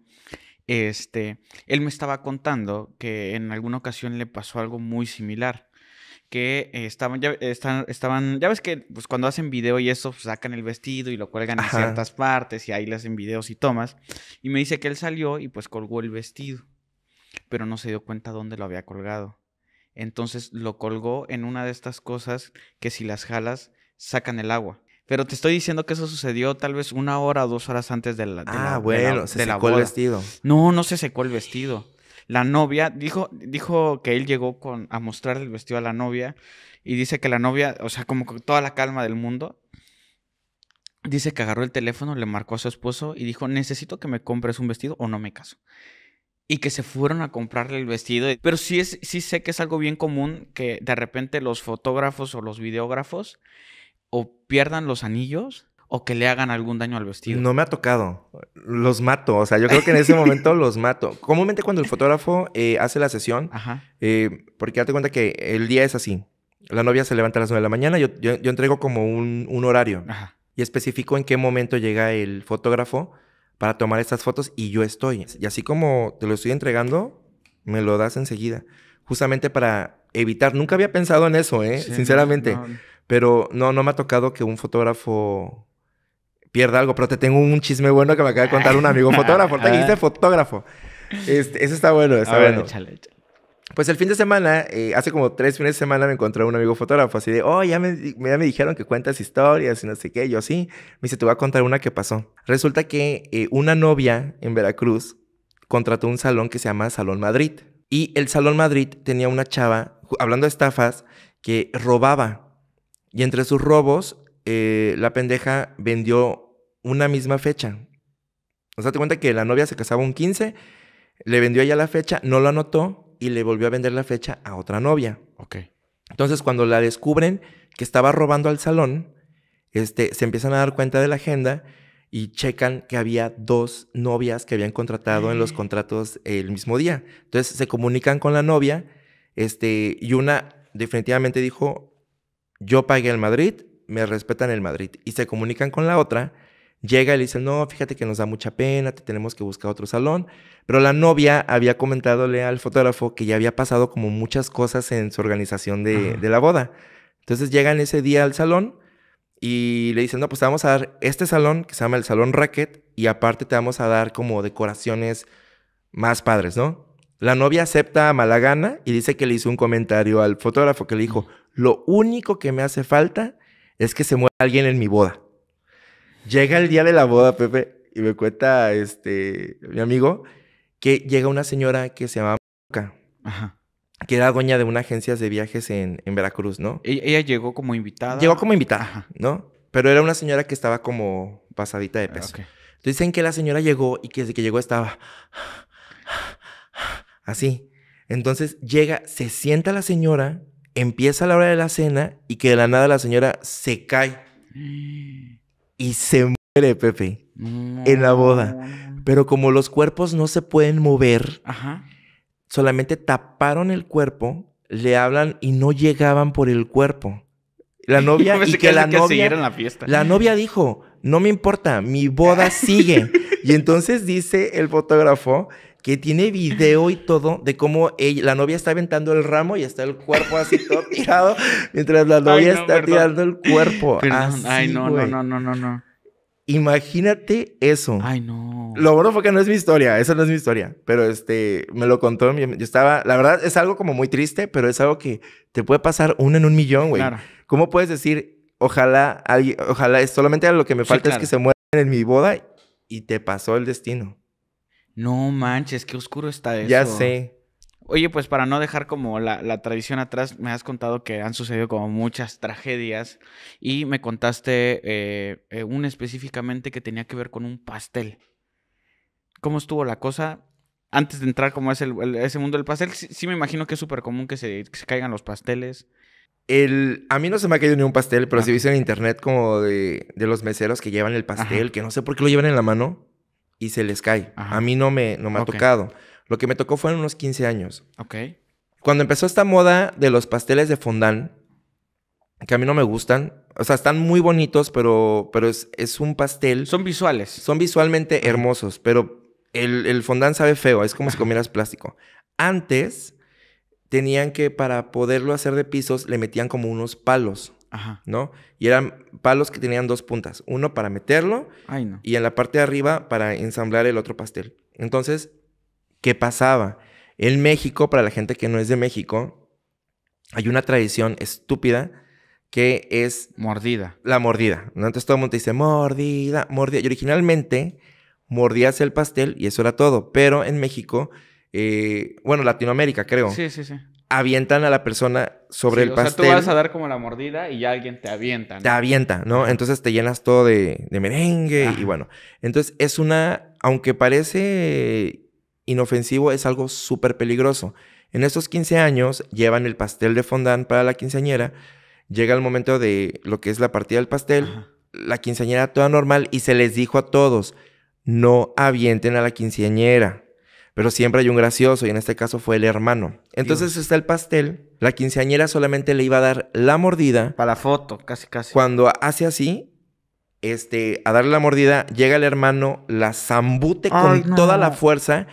Este, él me estaba contando que en alguna ocasión le pasó algo muy similar que estaban, ya, están, estaban, ya ves que pues, cuando hacen video y eso, pues, sacan el vestido y lo cuelgan en ciertas partes y ahí le hacen videos y tomas. Y me dice que él salió y pues colgó el vestido, pero no se dio cuenta dónde lo había colgado. Entonces lo colgó en una de estas cosas que si las jalas sacan el agua. Pero te estoy diciendo que eso sucedió tal vez una hora o dos horas antes de la. De ah, bueno, se el vestido. No, no se secó el vestido la novia, dijo, dijo que él llegó con, a mostrarle el vestido a la novia y dice que la novia, o sea, como con toda la calma del mundo, dice que agarró el teléfono, le marcó a su esposo y dijo, necesito que me compres un vestido o no me caso. Y que se fueron a comprarle el vestido. Pero sí, es, sí sé que es algo bien común que de repente los fotógrafos o los videógrafos o pierdan los anillos o que le hagan algún daño al vestido. No me ha tocado. Los mato. O sea, yo creo que en ese momento los mato. Comúnmente cuando el fotógrafo eh, hace la sesión, Ajá. Eh, porque date cuenta que el día es así. La novia se levanta a las 9 de la mañana, yo, entrego como un, horario y especifico en qué momento llega el fotógrafo para tomar estas fotos y yo estoy. Y así como te lo estoy entregando, me lo das enseguida. Justamente para evitar, nunca había pensado en eso, ¿eh? sinceramente. Pero no, no me ha tocado que un fotógrafo pierda algo. Pero te tengo un chisme bueno que me acaba de contar un amigo fotógrafo. Te dijiste fotógrafo. eso este, está bueno, está bueno. Pues el fin de semana, eh, hace como tres fines de semana me encontré un amigo fotógrafo así de, oh, ya me, dijeron que cuentas historias y no sé qué. Yo sí, me dice, te voy a contar una que pasó. Resulta que eh, una novia en Veracruz contrató un salón que se llama Salón Madrid. Y el Salón Madrid tenía una chava, hablando de estafas, que robaba. Y entre sus robos, eh, la pendeja vendió una misma fecha. O sea, te cuenta que la novia se casaba un 15, le vendió ella la fecha, no lo anotó y le volvió a vender la fecha a otra novia. Ok. Entonces, cuando la descubren que estaba robando al salón, este, se empiezan a dar cuenta de la agenda y checan que había dos novias que habían contratado en los contratos el mismo día. Entonces se comunican con la novia, este, y una definitivamente dijo, yo pagué el Madrid, me respetan el Madrid. Y se comunican con la otra Llega y le dice, no, fíjate que nos da mucha pena, te tenemos que buscar otro salón. Pero la novia había comentadole al fotógrafo que ya había pasado como muchas cosas en su organización de, la boda. Entonces llegan ese día al salón y le dicen, no, pues vamos a dar este salón que se llama el Salón Racket y aparte te vamos a dar como decoraciones más padres, ¿no? La novia acepta a gana y dice que le hizo un comentario al fotógrafo que le dijo, lo único que me hace falta es que se muera alguien en mi boda. Llega el día de la boda, Pepe, y me cuenta este, mi amigo que llega una señora que se llama Ajá. que era dueña de una agencia de viajes en, Veracruz, ¿no? E-, ella, llegó como invitada. Llegó como invitada, ¿no? Pero era una señora que estaba como pasadita de peso. Entonces dicen que la señora llegó y que desde que llegó estaba así. Entonces llega, se sienta la señora, empieza la hora de la cena y que de la nada la señora se cae. ¡Ah! y se muere Pepe en la boda. Pero como los cuerpos no se pueden mover, solamente taparon el cuerpo, le hablan y no llegaban por el cuerpo. La novia que, la fiesta. La novia dijo, "No me importa, mi boda sigue." y entonces dice el fotógrafo que tiene video y todo de cómo la novia está aventando el ramo y está el cuerpo así todo tirado, mientras la novia está tirando el cuerpo. Así, ay, no, no, no, no, no, Imagínate eso. Ay, no. Lo bueno fue que no es mi historia, esa no es mi historia, pero este, me lo contó, yo estaba, la verdad es algo como muy triste, pero es algo que te puede pasar uno en un millón, güey. Claro. ¿Cómo puedes decir, ojalá alguien, ojalá, solamente lo que me falta es que se mueran en mi boda y te pasó el destino? No manches, qué oscuro está eso. Ya sé. Oye, pues para no dejar como la, tradición atrás, me has contado que han sucedido como muchas tragedias y me contaste eh, eh, un específicamente que tenía que ver con un pastel. ¿Cómo estuvo la cosa? Antes de entrar como es ese mundo del pastel, sí, me imagino que es súper común que se, caigan los pasteles. El, a mí no se me ha caído ni un pastel, pero si ah. viste en internet como de, de, los meseros que llevan el pastel, que no sé por qué lo llevan en la mano y se les cae. A mí no me, me ha tocado. Lo que me tocó fue en unos 15 años. Ok. Cuando empezó esta moda de los pasteles de fondant, que a mí no me gustan, o sea, están muy bonitos, pero, pero es, un pastel. Son visuales. Son visualmente hermosos, pero el, el fondant sabe feo, es como si comieras plástico. Antes tenían que, para poderlo hacer de pisos, le metían como unos palos. Ajá. ¿no? Y eran palos que tenían dos puntas, uno para meterlo y en la parte de arriba para ensamblar el otro pastel. Entonces, ¿qué pasaba? En México, para la gente que no es de México, hay una tradición estúpida que es... Mordida. La mordida. ¿no? Entonces todo el mundo dice, mordida, mordida. Y originalmente mordías el pastel y eso era todo. Pero en México, eh, bueno, Latinoamérica creo. Sí, sí, sí. Avientan a la persona sobre el pastel. O sea, tú vas a dar como la mordida y ya alguien te avienta. ¿no? Te avienta, ¿no? Entonces te llenas todo de, merengue y bueno. Entonces es una, aunque parece inofensivo, es algo súper peligroso. En estos 15 años llevan el pastel de fondant para la quinceañera, llega el momento de lo que es la partida del pastel, la quinceañera toda normal y se les dijo a todos, no avienten a la quinceañera pero siempre hay un gracioso y en este caso fue el hermano. Entonces está el pastel, la quinceañera solamente le iba a dar la mordida. Para la foto, casi casi. Cuando hace así, este, a darle la mordida, llega el hermano, la zambute con toda la fuerza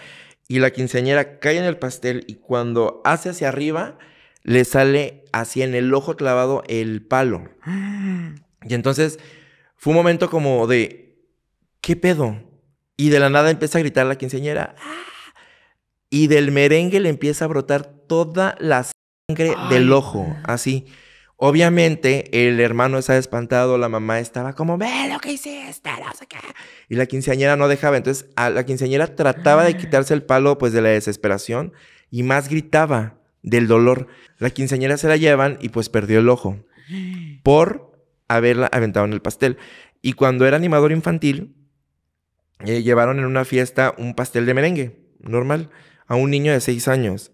y la quinceañera cae en el pastel y cuando hace hacia arriba, le sale así en el ojo clavado el palo. Y entonces fue un momento como de, ¿qué pedo? Y de la nada empieza a gritar la quinceañera. ¡Ah! y del merengue le empieza a brotar toda la sangre del ojo, así. Obviamente, el hermano está espantado, la mamá estaba como, ve lo que hiciste, no sé Y la quinceañera no dejaba. Entonces, la quinceañera trataba de ah. quitarse el palo, pues, de la desesperación y más gritaba del dolor. La quinceañera se la llevan y, pues, perdió el ojo por haberla aventado en el pastel. Y cuando era animador infantil, eh, llevaron en una fiesta un pastel de merengue, normal a un niño de seis años.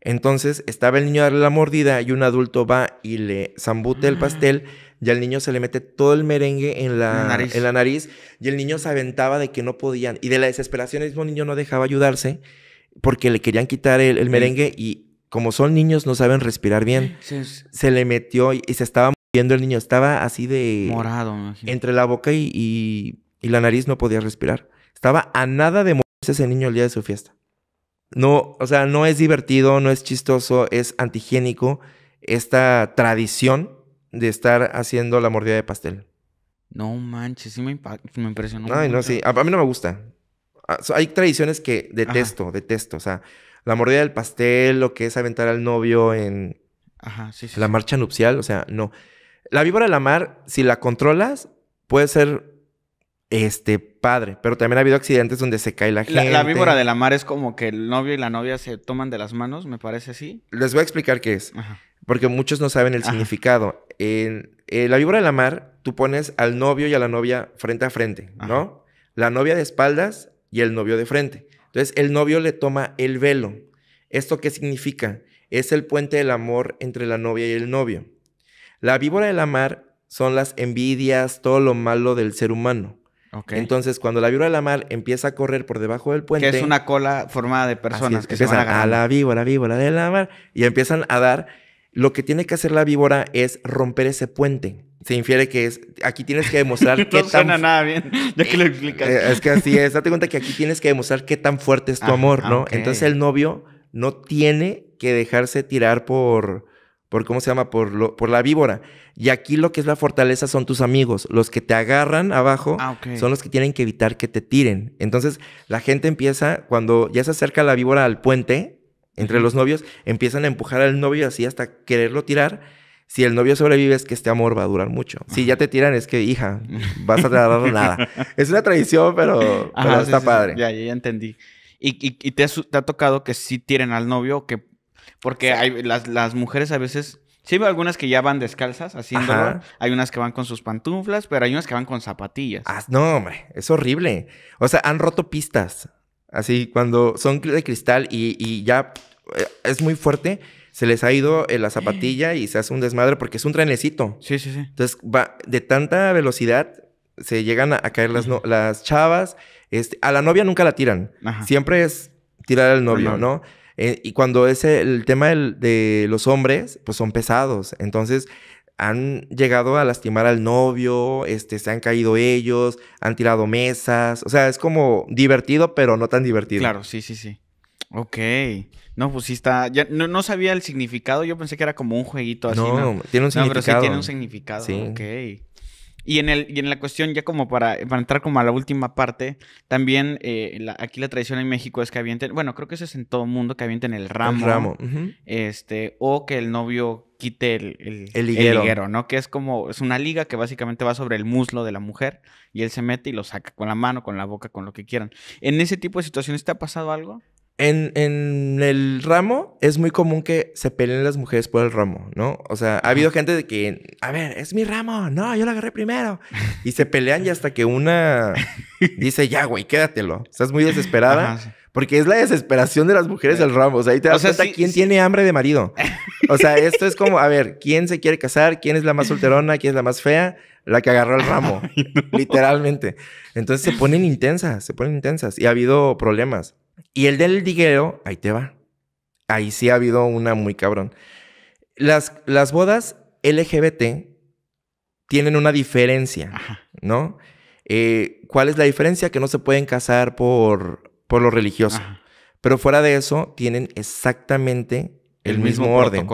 Entonces estaba el niño a darle la mordida y un adulto va y le zambute el pastel ah. y al niño se le mete todo el merengue en la, nariz. y el niño se aventaba de que no podían. Y de la desesperación el mismo niño no dejaba ayudarse porque le querían quitar el, merengue y como son niños no saben respirar bien. Se le metió y, se estaba moviendo el niño, estaba así de... Morado, Entre la boca y, y la nariz no podía respirar. Estaba a nada de morirse ese niño el día de su fiesta. No, o sea, no es divertido, no es chistoso, es antigénico esta tradición de estar haciendo la mordida de pastel. No manches, sí me, impresionó. Ay, no, sí, a, mí no me gusta. Ah, hay tradiciones que detesto, detesto. O sea, la mordida del pastel, lo que es aventar al novio en la marcha nupcial, o sea, no. La víbora de la mar, si la controlas, puede ser este padre. Pero también ha habido accidentes donde se cae la gente. La, víbora de la mar es como que el novio y la novia se toman de las manos, me parece así. Les voy a explicar qué es. Porque muchos no saben el significado. En, eh, la víbora de la mar, tú pones al novio y a la novia frente a frente, ¿no? La novia de espaldas y el novio de frente. Entonces, el novio le toma el velo. ¿Esto qué significa? Es el puente del amor entre la novia y el novio. La víbora de la mar son las envidias, todo lo malo del ser humano. Entonces, cuando la víbora de la mar empieza a correr por debajo del puente. Que es una cola formada de personas que se van a, la víbora, víbora de la mar. Y empiezan a dar. Lo que tiene que hacer la víbora es romper ese puente. Se infiere que es. Aquí tienes que demostrar no qué tan. No suena nada bien, ya que lo eh, explicas. Eh, es que así es. Date cuenta que aquí tienes que demostrar qué tan fuerte es tu ah, amor, ¿no? Entonces, el novio no tiene que dejarse tirar por por cómo se llama, por, por la víbora. Y aquí lo que es la fortaleza son tus amigos. Los que te agarran abajo ah, son los que tienen que evitar que te tiren. Entonces la gente empieza, cuando ya se acerca la víbora al puente, entre los novios, empiezan a empujar al novio así hasta quererlo tirar. Si el novio sobrevive es que este amor va a durar mucho. Si ya te tiran es que, hija, vas a tardar nada. es una tradición, pero, está padre. Ya, ya entendí. ¿Y, te, ha, ha, tocado que sí tiren al novio que porque hay, las, las mujeres a veces... Sí veo algunas que ya van descalzas haciendo... Hay unas que van con sus pantuflas, pero hay unas que van con zapatillas. Ah, no, hombre, es horrible. O sea, han roto pistas. Así, cuando son de cristal y, ya eh, es muy fuerte, se les ha ido eh, la zapatilla y se hace un desmadre porque es un trenecito. Sí, sí, sí. Entonces, va de tanta velocidad, se llegan a, caer las, las chavas. Este, a la novia nunca la tiran. Siempre es tirar al novio, ¿no? Eh, y cuando es el tema de los hombres, pues son pesados. Entonces han llegado a lastimar al novio, este, se han caído ellos, han tirado mesas. O sea, es como divertido, pero no tan divertido. Claro, sí, sí, sí. Ok. No, pues sí está. Ya, no, sabía el significado. Yo pensé que era como un jueguito así. No, tiene un significado. No, pero sí tiene un significado. Sí. Y en, el, y en la cuestión, ya como para, para entrar como a la última parte, también eh, aquí la tradición en México es que avienten, bueno, creo que eso es en todo mundo, que avienten el ramo. El ramo. este, o que el novio quite el, el, ¿no? Que es como, es una liga que básicamente va sobre el muslo de la mujer y él se mete y lo saca con la mano, con la boca, con lo que quieran. ¿En ese tipo de situaciones te ha pasado algo? En, el ramo es muy común que se peleen las mujeres por el ramo, ¿no? O sea, ha habido gente de que, a ver, es mi ramo, no, yo lo agarré primero. Y se pelean y hasta que una dice, ya, güey, quédatelo. Estás muy desesperada. Porque es la desesperación de las mujeres del ramo. O sea, ahí te das cuenta quién tiene hambre de marido. O sea, esto es como, a ver, ¿quién se quiere casar? ¿Quién es la más solterona? ¿Quién es la más fea? La que agarró el ramo. Literalmente. Entonces se ponen intensas, se ponen intensas. Y ha habido problemas. Y el del liguero, ahí te va. Ahí sí ha habido una muy cabrón. Las, las bodas LGBT tienen una diferencia, ¿no? Eh, ¿Cuál es la diferencia? Que no se pueden casar por, por lo religioso. Pero fuera de eso, tienen exactamente el, mismo, orden.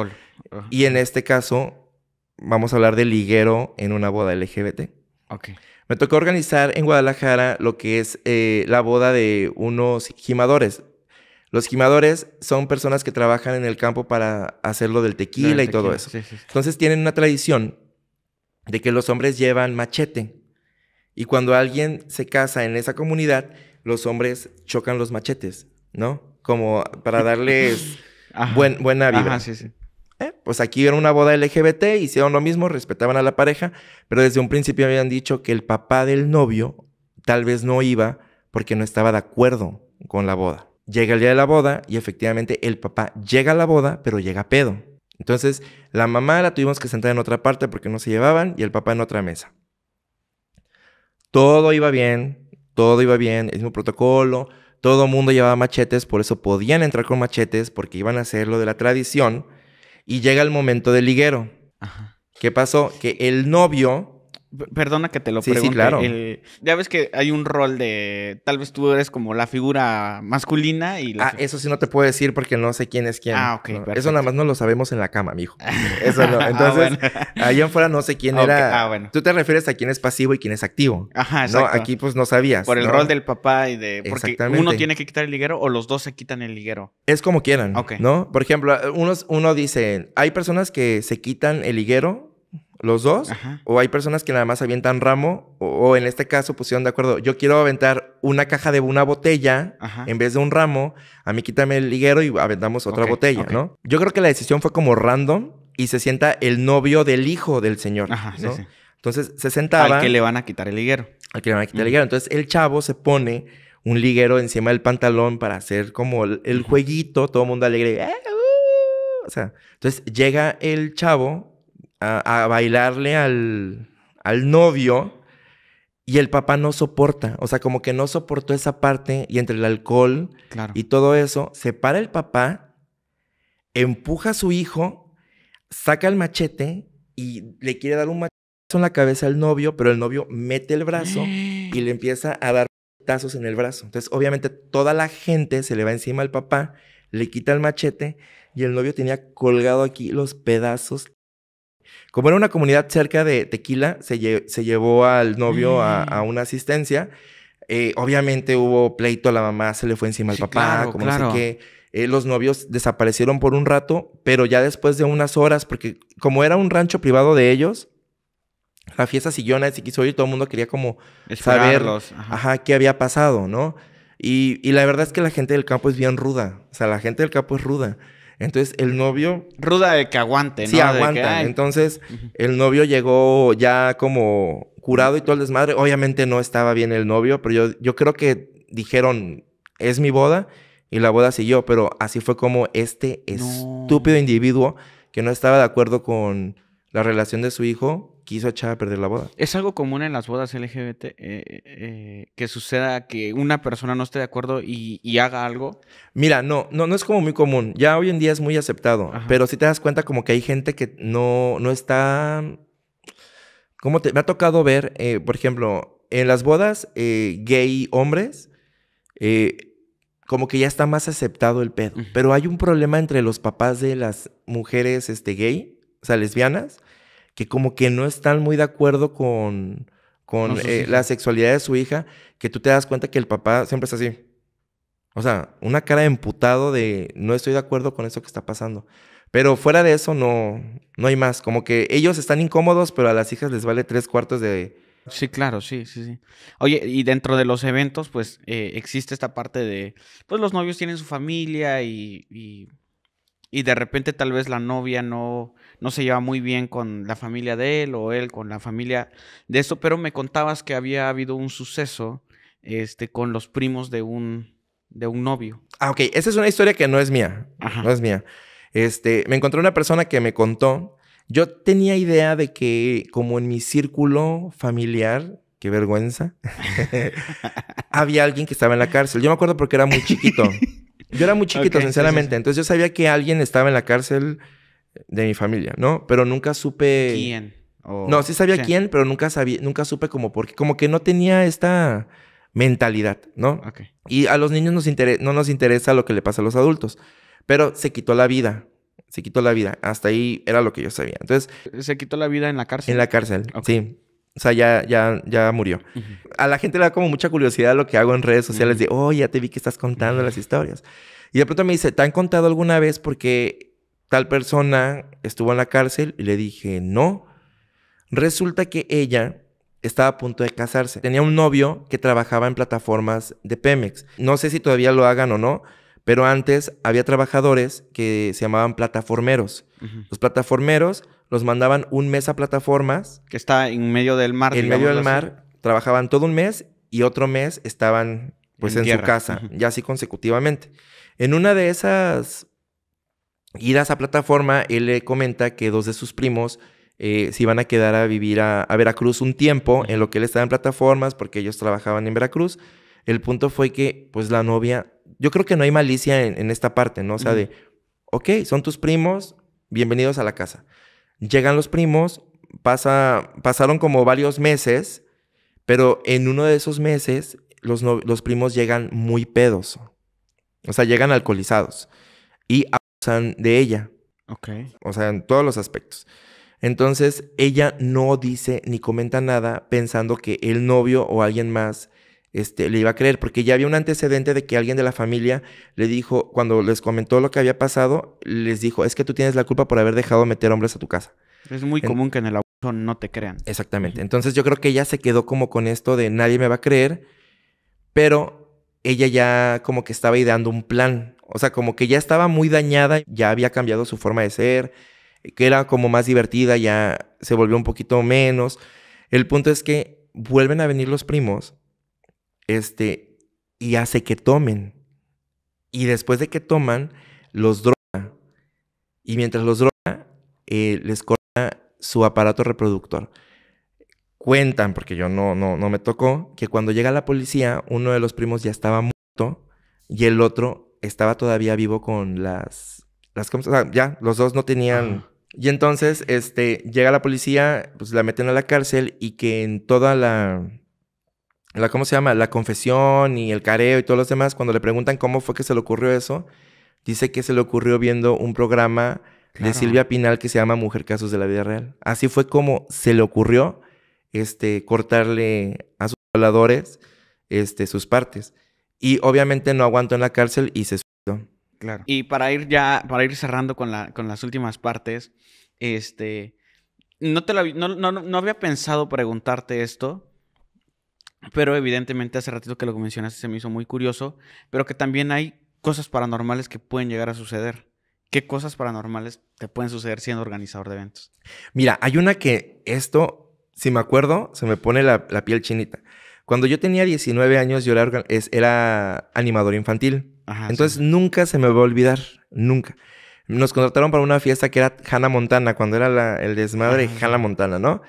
Y en este caso, vamos a hablar del liguero en una boda LGBT. Ok. Me tocó organizar en Guadalajara lo que es eh, la boda de unos jimadores. Los jimadores son personas que trabajan en el campo para hacer lo del tequila, y todo eso. Entonces tienen una tradición de que los hombres llevan machete. Y cuando alguien se casa en esa comunidad, los hombres chocan los machetes, ¿no? Como para darles buen, buena vida pues aquí era una boda LGBT, hicieron lo mismo, respetaban a la pareja, pero desde un principio habían dicho que el papá del novio tal vez no iba porque no estaba de acuerdo con la boda. Llega el día de la boda y efectivamente el papá llega a la boda, pero llega pedo. Entonces, la mamá la tuvimos que sentar en otra parte porque no se llevaban y el papá en otra mesa. Todo iba bien, todo iba bien, el mismo protocolo, todo el mundo llevaba machetes, por eso podían entrar con machetes porque iban a hacer lo de la tradición y llega el momento del liguero. Ajá. ¿Qué pasó? Que el novio Perdona que te lo pregunte. Sí, claro. ya ves que hay un rol de. Tal vez tú eres como la figura masculina y la. Ah, eso sí no te puedo decir porque no sé quién es quién. Ah, ok. eso nada más no lo sabemos en la cama, mijo. Ah, eso no. Entonces, allá afuera no sé quién era. Ah, bueno. Tú te refieres a quién es pasivo y quién es activo. Ajá, exacto. aquí pues no sabías. Por el rol del papá y de. Porque uno tiene que quitar el liguero o los dos se quitan el liguero. Es como quieran. Ok. ¿No? Por ejemplo, unos, uno dice: hay personas que se quitan el liguero los dos, o hay personas que nada más avientan ramo, o, en este caso pusieron de acuerdo, yo quiero aventar una caja de una botella en vez de un ramo, a mí quítame el liguero y aventamos otra botella, ¿no? Yo creo que la decisión fue como random y se sienta el novio del hijo del señor, Entonces se sentaba... Al que le van a quitar el liguero. Al que le van a quitar el liguero. Entonces el chavo se pone un liguero encima del pantalón para hacer como el, jueguito, todo el mundo alegre. Ah, uh", o sea, entonces llega el chavo a, bailarle al, novio y el papá no soporta, o sea, como que no soportó esa parte y entre el alcohol y todo eso, se para el papá, empuja a su hijo, saca el machete y le quiere dar un machete en la cabeza al novio, pero el novio mete el brazo y le empieza a dar tazos en el brazo. Entonces, obviamente, toda la gente se le va encima al papá, le quita el machete y el novio tenía colgado aquí los pedazos como era una comunidad cerca de Tequila, se, llevó al novio a, mm. una asistencia. Eh, obviamente hubo pleito, la mamá se le fue encima al papá, como sé qué. Eh, los novios desaparecieron por un rato, pero ya después de unas horas, porque como era un rancho privado de ellos, la fiesta siguió, nadie se quiso ir, todo el mundo quería como saber ajá. qué había pasado, ¿no? Y, y, la verdad es que la gente del campo es bien ruda, o sea, la gente del campo es ruda. Entonces el novio... Ruda de que aguante, ¿no? Sí, aguanta. Entonces el novio llegó ya como curado y todo el desmadre. Obviamente no estaba bien el novio, pero yo, yo creo que dijeron, es mi boda y la boda siguió, pero así fue como este estúpido individuo que no estaba de acuerdo con la relación de su hijo quiso echar a perder la boda. Es algo común en las bodas LGBT eh, eh, eh, que suceda que una persona no esté de acuerdo y, haga algo. Mira, no, no, no es como muy común. Ya hoy en día es muy aceptado, pero si te das cuenta como que hay gente que no, no está... ¿Cómo te... Me ha tocado ver, por ejemplo, en las bodas gay hombres, como que ya está más aceptado el pedo. Pero hay un problema entre los papás de las mujeres este, gay, o sea, lesbianas que como que no están muy de acuerdo con, con eh, la sexualidad de su hija, que tú te das cuenta que el papá siempre es así. O sea, una cara de emputado de no estoy de acuerdo con eso que está pasando. Pero fuera de eso, no, no hay más. Como que ellos están incómodos, pero a las hijas les vale tres cuartos de, Sí, claro, sí, sí, sí. Oye, y dentro de los eventos, pues eh, existe esta parte de, pues los novios tienen su familia y, y, de repente tal vez la novia no, no se lleva muy bien con la familia de él o él con la familia de eso, pero me contabas que había habido un suceso este, con los primos de un, de un novio. Ah, ok. Esa es una historia que no es mía. No es mía. Este, me encontré una persona que me contó. Yo tenía idea de que como en mi círculo familiar, qué vergüenza, había alguien que estaba en la cárcel. Yo me acuerdo porque era muy chiquito. Yo era muy chiquito, sinceramente. Entonces yo sabía que alguien estaba en la cárcel de mi familia, ¿no? Pero nunca supe... ¿Quién? no, sí sabía quién, pero nunca, sabía, nunca supe como porque como que no tenía esta mentalidad, ¿no? Okay. Y a los niños nos no nos interesa lo que le pasa a los adultos, pero se quitó la vida, se quitó la vida, hasta ahí era lo que yo sabía. Entonces... Se quitó la vida en la cárcel. En la cárcel, sí. O sea, ya, ya, ya murió. A la gente le da como mucha curiosidad lo que hago en redes sociales de, oh, ya te vi que estás contando las historias. Y de pronto me dice, ¿te han contado alguna vez? Porque tal persona estuvo en la cárcel y le dije, no. Resulta que ella estaba a punto de casarse. Tenía un novio que trabajaba en plataformas de Pemex. No sé si todavía lo hagan o no, pero antes había trabajadores que se llamaban plataformeros. Los plataformeros los mandaban un mes a plataformas. Que está en medio del mar. En medio del mar. Trabajaban todo un mes y otro mes estaban pues en, su casa, ya así consecutivamente. En una de esas ir a esa plataforma, él le comenta que dos de sus primos eh, se iban a quedar a vivir a, Veracruz un tiempo en lo que él estaba en plataformas porque ellos trabajaban en Veracruz. El punto fue que, pues, la novia, yo creo que no hay malicia en, esta parte, ¿no? O sea, de, ok, son tus primos, bienvenidos a la casa. Llegan los primos, pasa, pasaron como varios meses, pero en uno de esos meses los, los primos llegan muy pedos. O sea, llegan alcoholizados. Y de ella. Ok. O sea, en todos los aspectos. Entonces, ella no dice ni comenta nada pensando que el novio o alguien más este, le iba a creer, porque ya había un antecedente de que alguien de la familia le dijo, cuando les comentó lo que había pasado, les dijo, es que tú tienes la culpa por haber dejado meter hombres a tu casa. Es muy común que en el abuso no te crean. Exactamente. Entonces yo creo que ella se quedó como con esto de nadie me va a creer, pero ella ya como que estaba ideando un plan. O sea, como que ya estaba muy dañada, ya había cambiado su forma de ser, que era como más divertida, ya se volvió un poquito menos. El punto es que vuelven a venir los primos, este, y hace que tomen. Y después de que toman, los droga. Y mientras los droga, eh, les corta su aparato reproductor. Cuentan, porque yo no, no, no me tocó, que cuando llega la policía, uno de los primos ya estaba muerto y el otro estaba todavía vivo con las... las o ya, los dos no tenían... Y entonces, este, llega la policía, pues la meten a la cárcel y que en toda la, la, ¿cómo se llama? La confesión y el careo y todos los demás, cuando le preguntan cómo fue que se le ocurrió eso, dice que se le ocurrió viendo un programa de Silvia Pinal que se llama Mujer Casos de la Vida Real. Así fue como se le ocurrió este, cortarle a sus voladores este, sus partes. Y obviamente no aguantó en la cárcel y se suicidó. Claro. Y para ir ya, para ir cerrando con, la, con las últimas partes, este, no, te no, no había pensado preguntarte esto, pero evidentemente hace ratito que lo mencionaste se me hizo muy curioso, pero que también hay cosas paranormales que pueden llegar a suceder. ¿Qué cosas paranormales te pueden suceder siendo organizador de eventos? Mira, hay una que esto si me acuerdo, se me pone la, piel chinita. Cuando yo tenía 19 años, yo era, animador infantil. Entonces nunca se me va a olvidar, nunca. Nos contrataron para una fiesta que era Hannah Montana, cuando era el desmadre Hannah Montana, ¿no?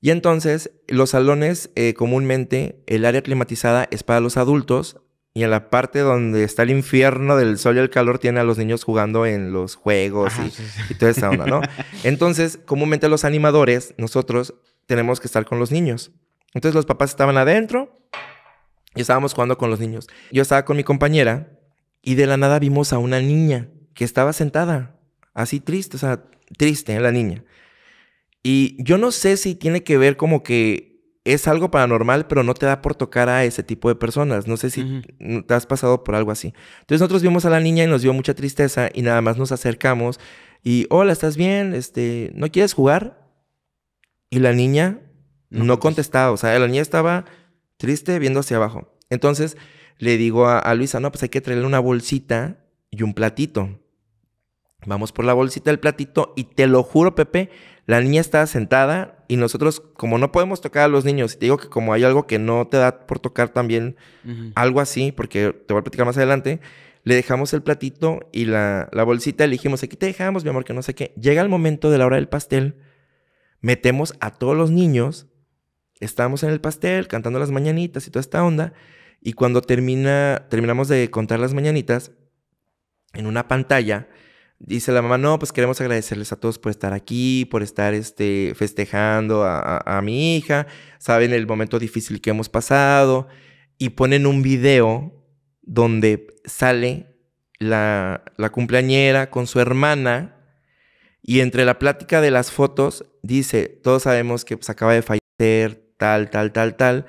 Y entonces, los salones, eh, comúnmente, el área climatizada es para los adultos y en la parte donde está el infierno del sol y el calor tiene a los niños jugando en los juegos y, y, toda esa onda, ¿no? Entonces, comúnmente los animadores, nosotros tenemos que estar con los niños. Entonces los papás estaban adentro y estábamos jugando con los niños. Yo estaba con mi compañera y de la nada vimos a una niña que estaba sentada, así triste, o sea, triste ¿eh? la niña. Y yo no sé si tiene que ver como que es algo paranormal, pero no te da por tocar a ese tipo de personas. No sé si te has pasado por algo así. Entonces nosotros vimos a la niña y nos dio mucha tristeza y nada más nos acercamos y, hola, ¿estás bien? Este, ¿no quieres jugar? Y la niña no, contestaba, o sea, la niña estaba triste viendo hacia abajo. Entonces le digo a, Luisa, no, pues hay que traerle una bolsita y un platito. Vamos por la bolsita, el platito, y te lo juro, Pepe, la niña estaba sentada y nosotros, como no podemos tocar a los niños, y te digo que como hay algo que no te da por tocar también, algo así, porque te voy a platicar más adelante, le dejamos el platito y la, bolsita, elegimos dijimos, aquí te dejamos, mi amor, que no sé qué. Llega el momento de la hora del pastel, metemos a todos los niños, estamos en el pastel cantando las mañanitas y toda esta onda, y cuando termina, terminamos de contar las mañanitas, en una pantalla, dice la mamá, no, pues queremos agradecerles a todos por estar aquí, por estar este, festejando a, mi hija, saben el momento difícil que hemos pasado, y ponen un video donde sale la, la cumpleañera con su hermana y entre la plática de las fotos, dice, todos sabemos que se pues, acaba de fallecer, tal, tal, tal, tal.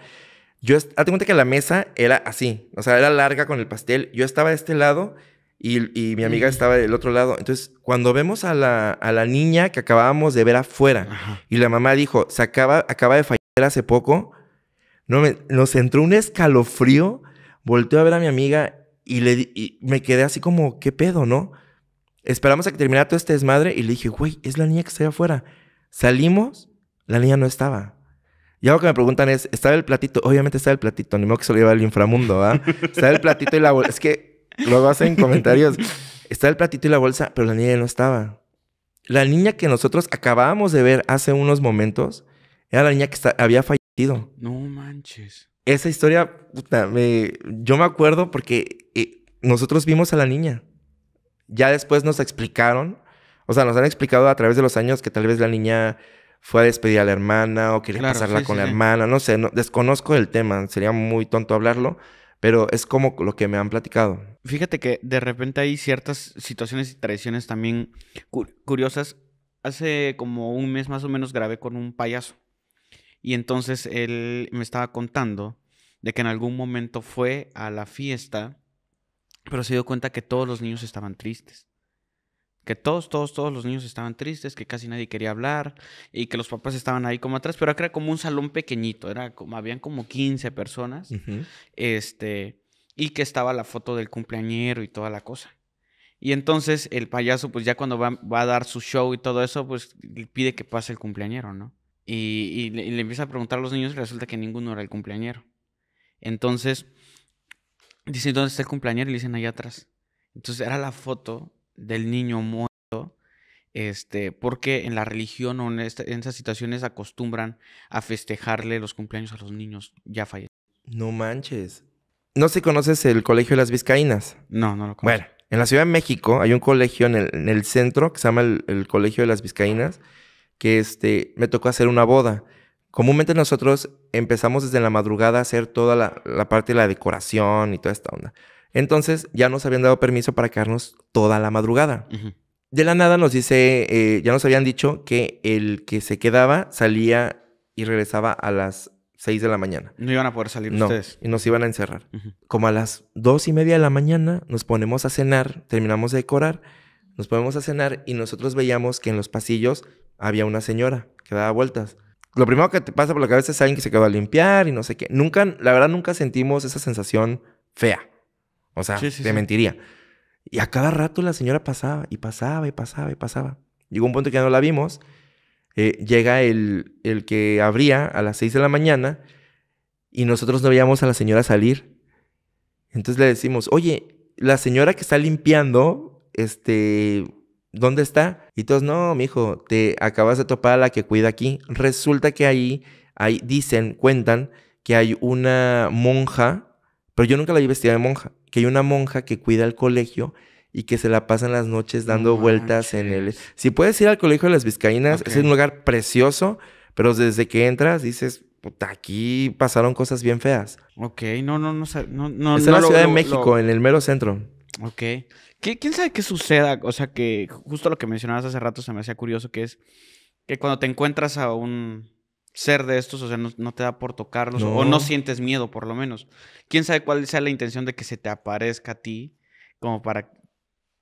Yo, hazte cuenta que la mesa era así, o sea, era larga con el pastel. Yo estaba de este lado y, mi amiga estaba del otro lado. Entonces, cuando vemos a la, niña que acabábamos de ver afuera y la mamá dijo, se acaba, acaba de fallecer hace poco, no me, nos entró un escalofrío, volteó a ver a mi amiga y, le, y me quedé así como, ¿qué pedo, no? Esperamos a que terminara todo este desmadre y le dije, güey, es la niña que está ahí afuera. Salimos, la niña no estaba. Y algo que me preguntan es, ¿estaba el platito? Obviamente estaba el platito, ni modo que se lo lleva al inframundo, ¿va? el platito y la Es que luego hacen comentarios. está el platito y la bolsa, pero la niña no estaba. La niña que nosotros acabábamos de ver hace unos momentos era la niña que había fallecido. No manches. Esa historia, puta, yo me acuerdo porque eh, nosotros vimos a la niña ya después nos explicaron, o sea, nos han explicado a través de los años que tal vez la niña fue a despedir a la hermana o quería casarla pasarla con la hermana, no sé, desconozco el tema, sería muy tonto hablarlo, pero es como lo que me han platicado. Fíjate que de repente hay ciertas situaciones y tradiciones también curiosas. Hace como un mes más o menos grabé con un payaso y entonces él me estaba contando de que en algún momento fue a la fiesta pero se dio cuenta que todos los niños estaban tristes. Que todos, todos, todos los niños estaban tristes, que casi nadie quería hablar y que los papás estaban ahí como atrás, pero acá era como un salón pequeñito, era como, habían como 15 personas, este, y que estaba la foto del cumpleañero y toda la cosa. Y entonces el payaso, pues ya cuando va, a dar su show y todo eso, pues pide que pase el cumpleañero, ¿no? Y, le, y, le, empieza a preguntar a los niños y resulta que ninguno era el cumpleañero. Entonces Dice, ¿dónde está el cumpleañero? le dicen, allá atrás. Entonces era la foto del niño muerto, este, porque en la religión o en, esas situaciones acostumbran a festejarle los cumpleaños a los niños ya fallecidos. No manches. ¿No sé si conoces el Colegio de las Vizcaínas? No, no lo conozco. Bueno, en la Ciudad de México hay un colegio en el, centro que se llama el, Colegio de las Vizcaínas, que este, me tocó hacer una boda. Comúnmente nosotros empezamos desde la madrugada a hacer toda la, parte de la decoración y toda esta onda. Entonces ya nos habían dado permiso para quedarnos toda la madrugada. De la nada nos dice, eh, ya nos habían dicho que el que se quedaba salía y regresaba a las 6 de la mañana. No iban a poder salir no, ustedes. Y nos iban a encerrar. Como a las dos y media de la mañana nos ponemos a cenar, terminamos de decorar, nos ponemos a cenar y nosotros veíamos que en los pasillos había una señora que daba vueltas lo primero que te pasa por la cabeza es alguien que se quedó a limpiar y no sé qué. Nunca, la verdad, nunca sentimos esa sensación fea. O sea, de te mentiría. Y a cada rato la señora pasaba y pasaba y pasaba y pasaba. Llegó un punto que ya no la vimos. Eh, llega el, el que abría a las 6 de la mañana y nosotros no veíamos a la señora salir. Entonces le decimos, oye, la señora que está limpiando, este, ¿dónde está? Y todos, no, mi hijo, te acabas de topar a la que cuida aquí. Resulta que ahí, ahí dicen, cuentan que hay una monja, pero yo nunca la vi vestida de monja, que hay una monja que cuida el colegio y que se la pasan las noches dando vueltas en el... Si puedes ir al Colegio de las Vizcaínas, es un lugar precioso, pero desde que entras dices, puta, aquí pasaron cosas bien feas. Ok, no, no, no, no, no. Es en la Ciudad de México, en el mero centro. Ok. ¿Quién sabe qué suceda? O sea, que justo lo que mencionabas hace rato se me hacía curioso, que es que cuando te encuentras a un ser de estos, o sea, no, te da por tocarlos o no sientes miedo, por lo menos. ¿Quién sabe cuál sea la intención de que se te aparezca a ti como para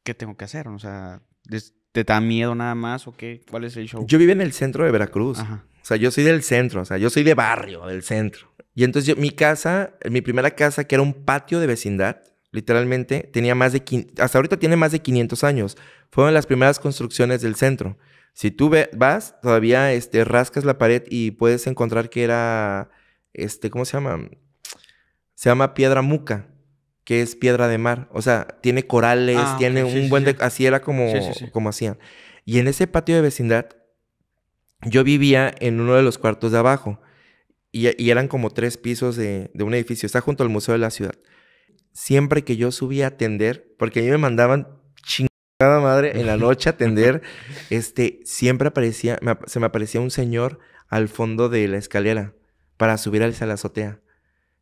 qué tengo que hacer? O sea, ¿te da miedo nada más o qué? ¿Cuál es el show? Yo vivo en el centro de Veracruz. O sea, yo soy del centro, o sea, yo soy de barrio, del centro. Y entonces mi casa, mi primera casa, que era un patio de vecindad, literalmente, tenía más de, hasta ahorita tiene más de 500 años. Fueron las primeras construcciones del centro. Si tú vas, todavía este, rascas la pared y puedes encontrar que era, este, ¿cómo se llama? Se llama piedra muca, que es piedra de mar. O sea, tiene corales, ah, tiene un buen... Así era como, como hacían. Y en ese patio de vecindad, yo vivía en uno de los cuartos de abajo. Y, eran como tres pisos de un edificio. Está junto al Museo de la Ciudad siempre que yo subía a atender, porque a mí me mandaban chingada madre en la noche a atender, este, siempre aparecía, se me aparecía un señor al fondo de la escalera para subir a la azotea.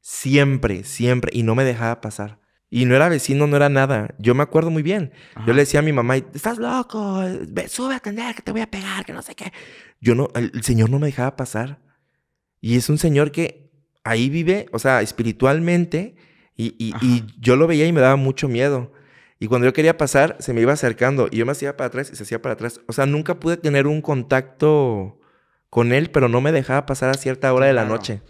Siempre, siempre, y no me dejaba pasar. Y no era vecino, no era nada. Yo me acuerdo muy bien. Yo le decía a mi mamá, estás loco, sube a atender, que te voy a pegar, que no sé qué. Yo no, el señor no me dejaba pasar. Y es un señor que ahí vive, o sea, espiritualmente, y, y, yo lo veía y me daba mucho miedo. Y cuando yo quería pasar, se me iba acercando y yo me hacía para atrás y se hacía para atrás. O sea, nunca pude tener un contacto con él, pero no me dejaba pasar a cierta hora de la noche.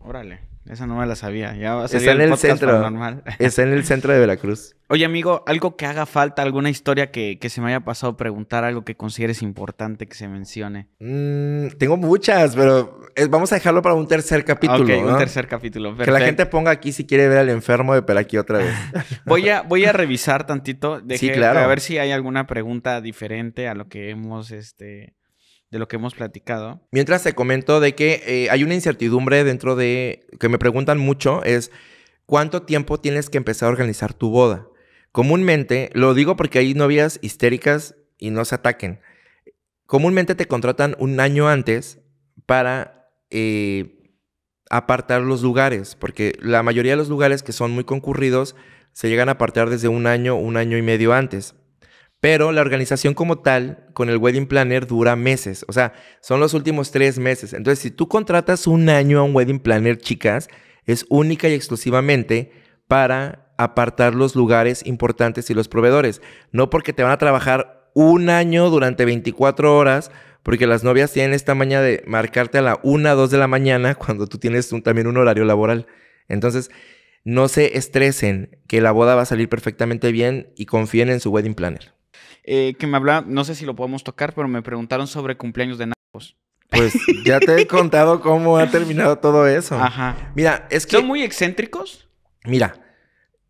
Órale. Esa no me la sabía. Ya está en el, centro. Normal. Está en el centro de Veracruz. Oye, amigo, algo que haga falta, alguna historia que, se me haya pasado preguntar, algo que consideres importante que se mencione. Mm, tengo muchas, pero vamos a dejarlo para un tercer capítulo. Ok, un tercer capítulo. Que la gente ponga aquí si quiere ver al enfermo de aquí otra vez. voy, a, voy a revisar tantito. sí, claro. A ver si hay alguna pregunta diferente a lo que hemos este, de lo que hemos platicado. Mientras te comento de que eh, hay una incertidumbre dentro de, que me preguntan mucho, es cuánto tiempo tienes que empezar a organizar tu boda. Comúnmente, lo digo porque hay novias histéricas y no se ataquen, comúnmente te contratan un año antes para eh, apartar los lugares, porque la mayoría de los lugares que son muy concurridos se llegan a apartar desde un año, un año y medio antes. Pero la organización como tal, con el wedding planner, dura meses. O sea, son los últimos tres meses. Entonces, si tú contratas un año a un wedding planner, chicas, es única y exclusivamente para apartar los lugares importantes y los proveedores. No porque te van a trabajar un año durante 24 horas, porque las novias tienen esta maña de marcarte a la 1, 2 de la mañana cuando tú tienes también un horario laboral. Entonces, no se estresen, que la boda va a salir perfectamente bien y confíen en su wedding planner. Eh, que me habla no sé si lo podemos tocar, pero me preguntaron sobre cumpleaños de narcos. Pues ya te he contado cómo ha terminado todo eso. Ajá. Mira, es que. ¿Son muy excéntricos? Mira,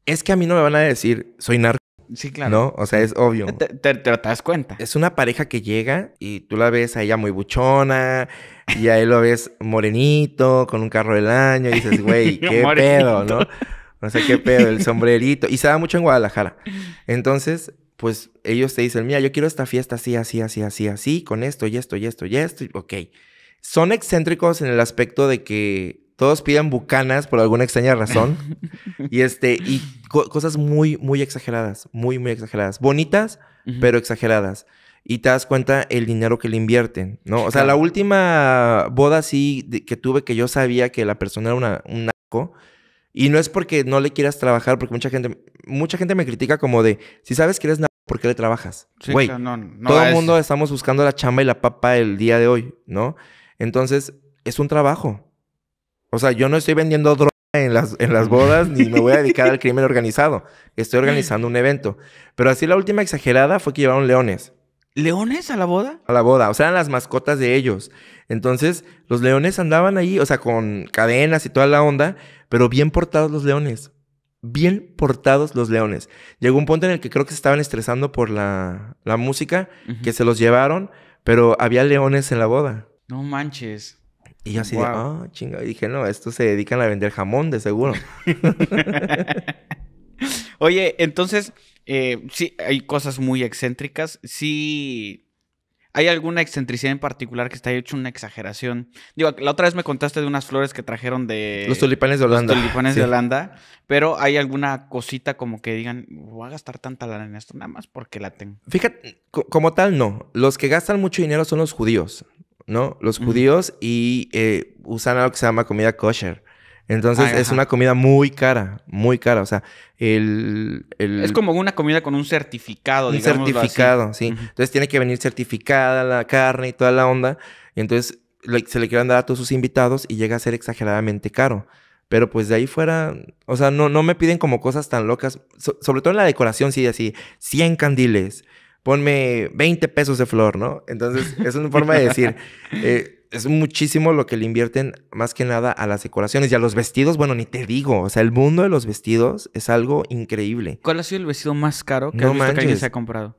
es que a mí no me van a decir, soy narco. Sí, claro. ¿No? O sea, es obvio. Te, te, das cuenta. Es una pareja que llega y tú la ves a ella muy buchona y a él lo ves morenito, con un carro del año y dices, güey, qué pedo, ¿no? O sea, qué pedo, el sombrerito. Y se da mucho en Guadalajara. Entonces, pues ellos te dicen, mira, yo quiero esta fiesta así, así, así, así, así, con esto y esto y esto y esto. Ok. Son excéntricos en el aspecto de que todos piden bucanas por alguna extraña razón. y este, y cosas muy, muy exageradas, muy, muy exageradas. Bonitas, pero exageradas. Y te das cuenta el dinero que le invierten, ¿no? O sea, la última boda sí que tuve que yo sabía que la persona era una, un naco y no es porque no le quieras trabajar, porque mucha gente, mucha gente me critica como de, si sabes que eres nada, ¿por qué le trabajas? Güey, todo el mundo estamos buscando la chamba y la papa el día de hoy, ¿no? Entonces, es un trabajo. O sea, yo no estoy vendiendo droga en las, en las bodas ni me voy a dedicar al crimen organizado. Estoy organizando un evento. Pero así la última exagerada fue que llevaron leones. ¿Leones a la boda? A la boda, o sea, eran las mascotas de ellos. Entonces, los leones andaban ahí, o sea, con cadenas y toda la onda, pero bien portados los leones. Bien portados los leones. Llegó un punto en el que creo que se estaban estresando por la, música, que se los llevaron, pero había leones en la boda. No manches. Y yo así de, oh, chinga. dije, no, estos se dedican a vender jamón, de seguro. Oye, entonces, eh, sí, hay cosas muy excéntricas. Sí, hay alguna excentricidad en particular que está hecho una exageración. Digo, la otra vez me contaste de unas flores que trajeron de... Los tulipanes de Holanda. Los tulipanes de Holanda. Pero hay alguna cosita como que digan, voy a gastar tanta lana en esto nada más porque la tengo. Fíjate, como tal, no. Los que gastan mucho dinero son los judíos, ¿no? Los judíos y eh, usan algo que se llama comida kosher. Entonces es una comida muy cara, muy cara. O sea, el, Es como una comida con un certificado, Un certificado, sí. Entonces tiene que venir certificada la carne y toda la onda. Y entonces se le quieren dar a todos sus invitados y llega a ser exageradamente caro. Pero pues de ahí fuera, o sea, no, no me piden como cosas tan locas. sobre todo en la decoración, sí, así, 100 candiles, ponme 20 pesos de flor, ¿no? Entonces, es una forma de decir, eh, es muchísimo lo que le invierten más que nada a las decoraciones y a los vestidos, bueno, ni te digo, o sea, el mundo de los vestidos es algo increíble. ¿Cuál ha sido el vestido más caro que, alguien se ha comprado?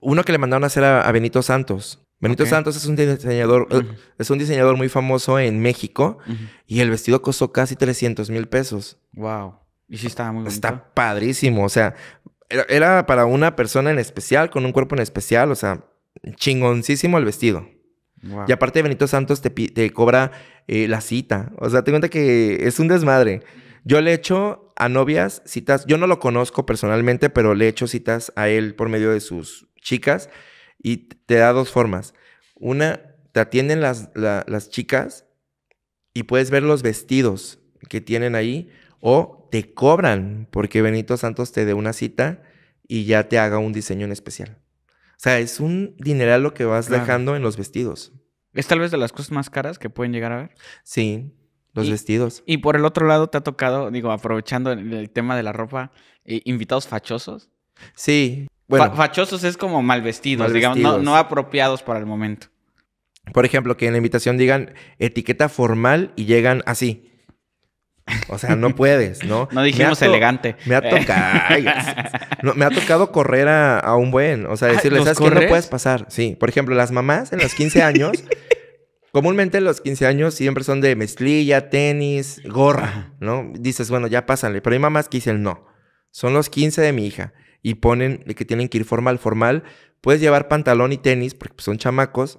Uno que le mandaron a hacer a, Benito Santos. Benito Santos es un diseñador, uh, es un diseñador muy famoso en México y el vestido costó casi 300 mil pesos. Wow. Y sí estaba muy bonito. Está padrísimo, o sea, era para una persona en especial, con un cuerpo en especial, o sea, chingoncísimo el vestido. Y aparte Benito Santos te, cobra eh, la cita. O sea, te cuenta que es un desmadre. Yo le echo a novias citas, yo no lo conozco personalmente, pero le echo citas a él por medio de sus chicas y te da dos formas. Una, te atienden las, las chicas y puedes ver los vestidos que tienen ahí o te cobran porque Benito Santos te dé una cita y ya te haga un diseño en especial. O sea, es un dineral lo que vas dejando en los vestidos. Es tal vez de las cosas más caras que pueden llegar a ver. Sí, los vestidos. Y por el otro lado, te ha tocado, digo, aprovechando el tema de la ropa, eh, invitados fachosos. Sí. Bueno, fachosos es como mal vestidos, digamos, No, no apropiados para el momento. Por ejemplo, que en la invitación digan etiqueta formal y llegan así. O sea, no puedes, ¿no? No dijimos elegante. Me ha eh. tocado. me ha tocado correr a, un buen. O sea, ah, decirle, ¿sabes No puedes pasar. Sí. Por ejemplo, las mamás en los 15 años, comúnmente los 15 años siempre son de mezclilla, tenis, gorra, ¿no? Dices, bueno, ya pásale. Pero hay mamás que dicen, no. Son los 15 de mi hija. Y ponen que tienen que ir formal, formal. Puedes llevar pantalón y tenis, porque pues, son chamacos.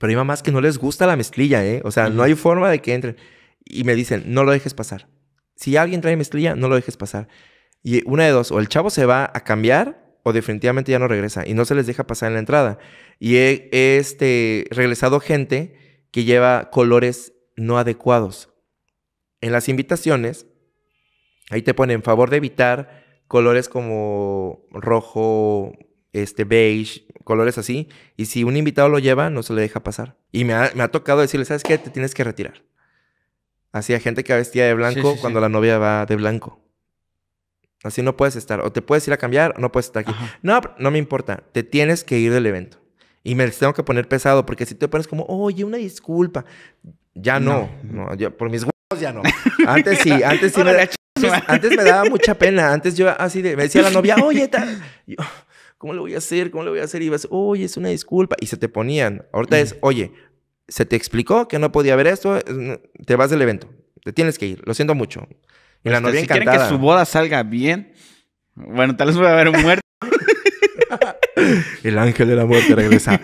Pero hay mamás que no les gusta la mezclilla, ¿eh? O sea, no hay forma de que entren y me dicen, no lo dejes pasar. Si alguien trae mezclilla, no lo dejes pasar. Y una de dos, o el chavo se va a cambiar o definitivamente ya no regresa y no se les deja pasar en la entrada. Y he, este, regresado gente que lleva colores no adecuados. En las invitaciones, ahí te ponen favor de evitar colores como rojo, este beige, colores así. Y si un invitado lo lleva, no se le deja pasar. Y me ha, me ha tocado decirle, ¿sabes qué? Te tienes que retirar. Así, a gente que vestía de blanco cuando la novia va de blanco. Así no puedes estar. O te puedes ir a cambiar o no puedes estar aquí. No, no me importa. Te tienes que ir del evento. Y me tengo que poner pesado porque si te pones como, oye, una disculpa. Ya no. no. yo, por mis huevos ya no. Antes sí, antes sí. me, antes me daba mucha pena. Antes yo así de, me decía la novia, oye, ¿cómo lo voy a hacer? ¿Cómo lo voy a hacer? Y vas, oye, es una disculpa. Y se te ponían. Ahorita mm. es, oye, se te explicó que no podía haber esto, te vas del evento, te tienes que ir, lo siento mucho. Y la este, novia si quieren que su boda salga bien, bueno, tal vez voy a haber muerto. El ángel de la muerte regresa.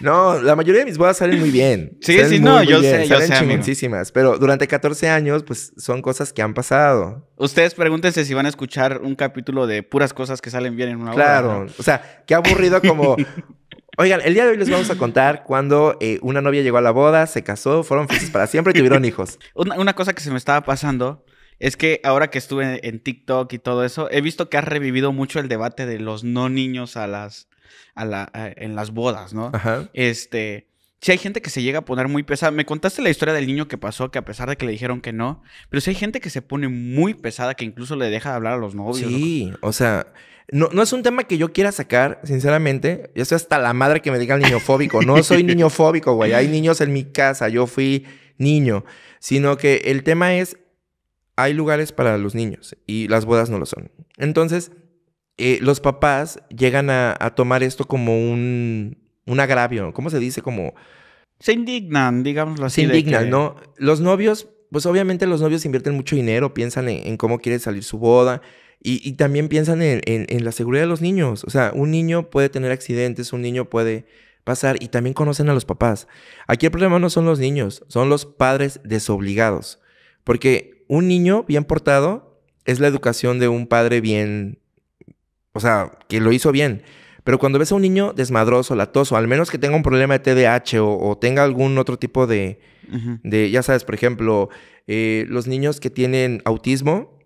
No, la mayoría de mis bodas salen muy bien. Sí, sí, no, yo sé, yo sé. Muchísimas, pero durante 14 años, pues son cosas que han pasado. Ustedes pregúntense si van a escuchar un capítulo de puras cosas que salen bien en una boda. Claro, o sea, qué aburrido como Oigan, el día de hoy les vamos a contar cuando eh, una novia llegó a la boda, se casó, fueron felices para siempre y tuvieron hijos. Una, cosa que se me estaba pasando es que ahora que estuve en TikTok y todo eso, he visto que ha revivido mucho el debate de los no niños a las, a la, en las bodas, ¿no? Ajá. Este, si hay gente que se llega a poner muy pesada. Me contaste la historia del niño que pasó, que a pesar de que le dijeron que no, pero si hay gente que se pone muy pesada, que incluso le deja de hablar a los novios. Sí, o sea, no, es un tema que yo quiera sacar, sinceramente. Yo soy hasta la madre que me niño fóbico, No soy niño fóbico, güey. Hay niños en mi casa, yo fui niño. Sino que el tema es, hay lugares para los niños y las bodas no lo son. Entonces, eh, los papás llegan a tomar esto como un un agravio, ¿cómo se dice? Como... Se indignan, digamos así. Se indignan, ¿no? Los novios, pues obviamente los novios invierten mucho dinero, piensan en, cómo quiere salir su boda y, también piensan en, en la seguridad de los niños. O sea, un niño puede tener accidentes, un niño puede pasar y también conocen a los papás. Aquí el problema no son los niños, son los padres desobligados. Porque un niño bien portado es la educación de un padre bien, o sea, que lo hizo bien. Pero cuando ves a un niño desmadroso, latoso, al menos que tenga un problema de TDAH o, tenga algún otro tipo de, ya sabes, por ejemplo, eh, los niños que tienen autismo,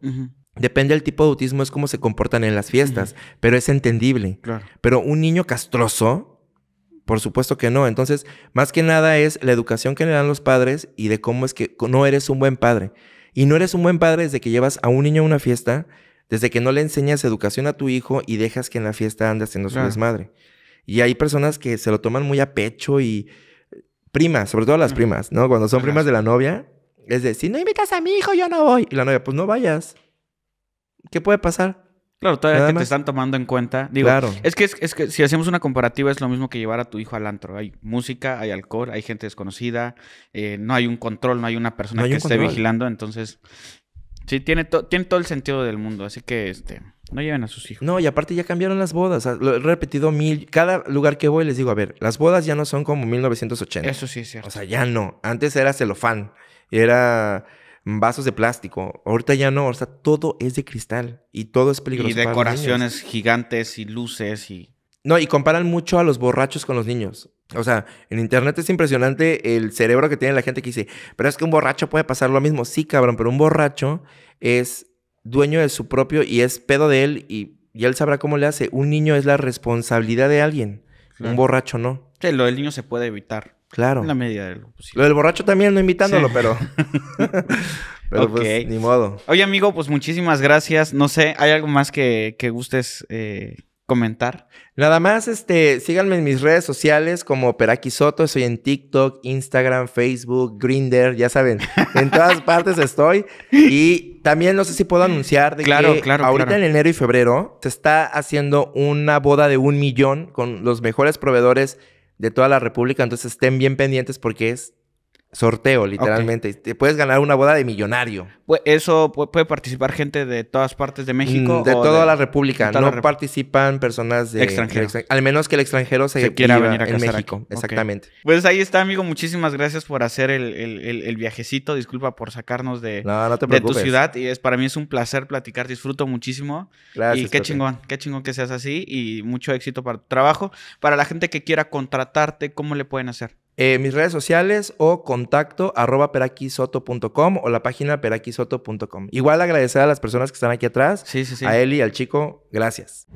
depende del tipo de autismo, es cómo se comportan en las fiestas, pero es entendible. Pero un niño castroso, por supuesto que no. Entonces, más que nada es la educación que le dan los padres y de cómo es que no eres un buen padre. Y no eres un buen padre desde que llevas a un niño a una fiesta desde que no le enseñas educación a tu hijo y dejas que en la fiesta ande haciendo su desmadre. Y hay personas que se lo toman muy a pecho y eh, primas, sobre todo las primas, ¿no? Cuando son primas de la novia, es de, si no invitas a mi hijo, yo no voy. Y la novia, pues no vayas. ¿Qué puede pasar? Claro, todavía te están tomando en cuenta. Digo, claro. es, que, es, que si hacemos una comparativa es lo mismo que llevar a tu hijo al antro. Hay música, hay alcohol, hay gente desconocida, eh, no hay un control, no hay una persona que esté vigilando. Entonces, Sí, tiene, tiene todo el sentido del mundo. Así que, este, no lleven a sus hijos. No, y aparte ya cambiaron las bodas. Lo he repetido mil. Cada lugar que voy les digo, a ver, las bodas ya no son como 1980. Eso sí es cierto. O sea, ya no. Antes era celofán. Era vasos de plástico. Ahorita ya no. O sea, todo es de cristal. Y todo es peligroso. Y decoraciones gigantes y luces y... No, y comparan mucho a los borrachos con los niños. O sea, en internet es impresionante el cerebro que tiene la gente que dice, pero es que un borracho puede pasar lo mismo. Sí, cabrón, pero un borracho es dueño de su propio y es pedo de él y, él sabrá cómo le hace. Un niño es la responsabilidad de alguien, un borracho no. Sí, lo del niño se puede evitar. Claro. En la medida de lo posible. Lo del borracho también, no invitándolo, pero... Pero pues, ni modo. Oye, amigo, pues muchísimas gracias. No sé, ¿hay algo más que, gustes eh, comentar. Nada más, este, síganme en mis redes sociales como Peraki Soto, estoy en TikTok, Instagram, Facebook, Grinder, ya saben, en todas partes estoy. Y también no sé si puedo anunciar de que ahorita en enero y febrero se está haciendo una boda de un millón con los mejores proveedores de toda la República, entonces estén bien pendientes porque es Sorteo, literalmente. Te puedes ganar una boda de millonario. ¿Eso puede participar gente de todas partes de México? Mm, de, toda la República. no participan personas de extranjero. al menos que el extranjero se, quiera venir a México. Exactamente. Pues ahí está, amigo. Muchísimas gracias por hacer el, viajecito. Disculpa por sacarnos de, tu ciudad. Y es, para mí es un placer platicar. Disfruto muchísimo. Gracias, y qué chingón, qué chingón que seas así. Y mucho éxito para tu trabajo. Para la gente que quiera contratarte, ¿cómo le pueden hacer? Eh, mis redes sociales o contacto arroba peraquisoto.com o la página peraquisoto.com. Igual agradecer a las personas que están aquí atrás. Sí, sí, sí. A Eli, al chico. Gracias.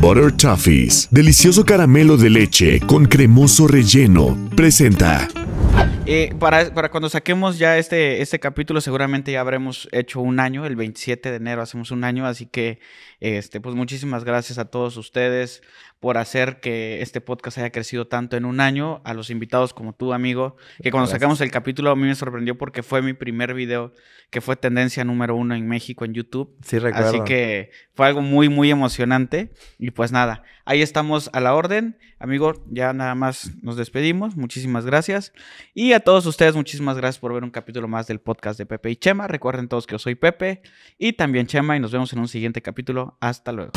Butter Toffees, delicioso caramelo de leche con cremoso relleno, presenta. Eh, para, cuando saquemos ya este, este capítulo, seguramente ya habremos hecho un año, el 27 de enero hacemos un año, así que este, pues muchísimas gracias a todos ustedes, por hacer que este podcast haya crecido tanto en un año, a los invitados como tú, amigo, que cuando sacamos el capítulo a mí me sorprendió porque fue mi primer video que fue tendencia número uno en México en YouTube. Sí, Así que fue algo muy, muy emocionante. Y pues nada, ahí estamos a la orden. Amigo, ya nada más nos despedimos. Muchísimas gracias. Y a todos ustedes, muchísimas gracias por ver un capítulo más del podcast de Pepe y Chema. Recuerden todos que yo soy Pepe y también Chema y nos vemos en un siguiente capítulo. Hasta luego.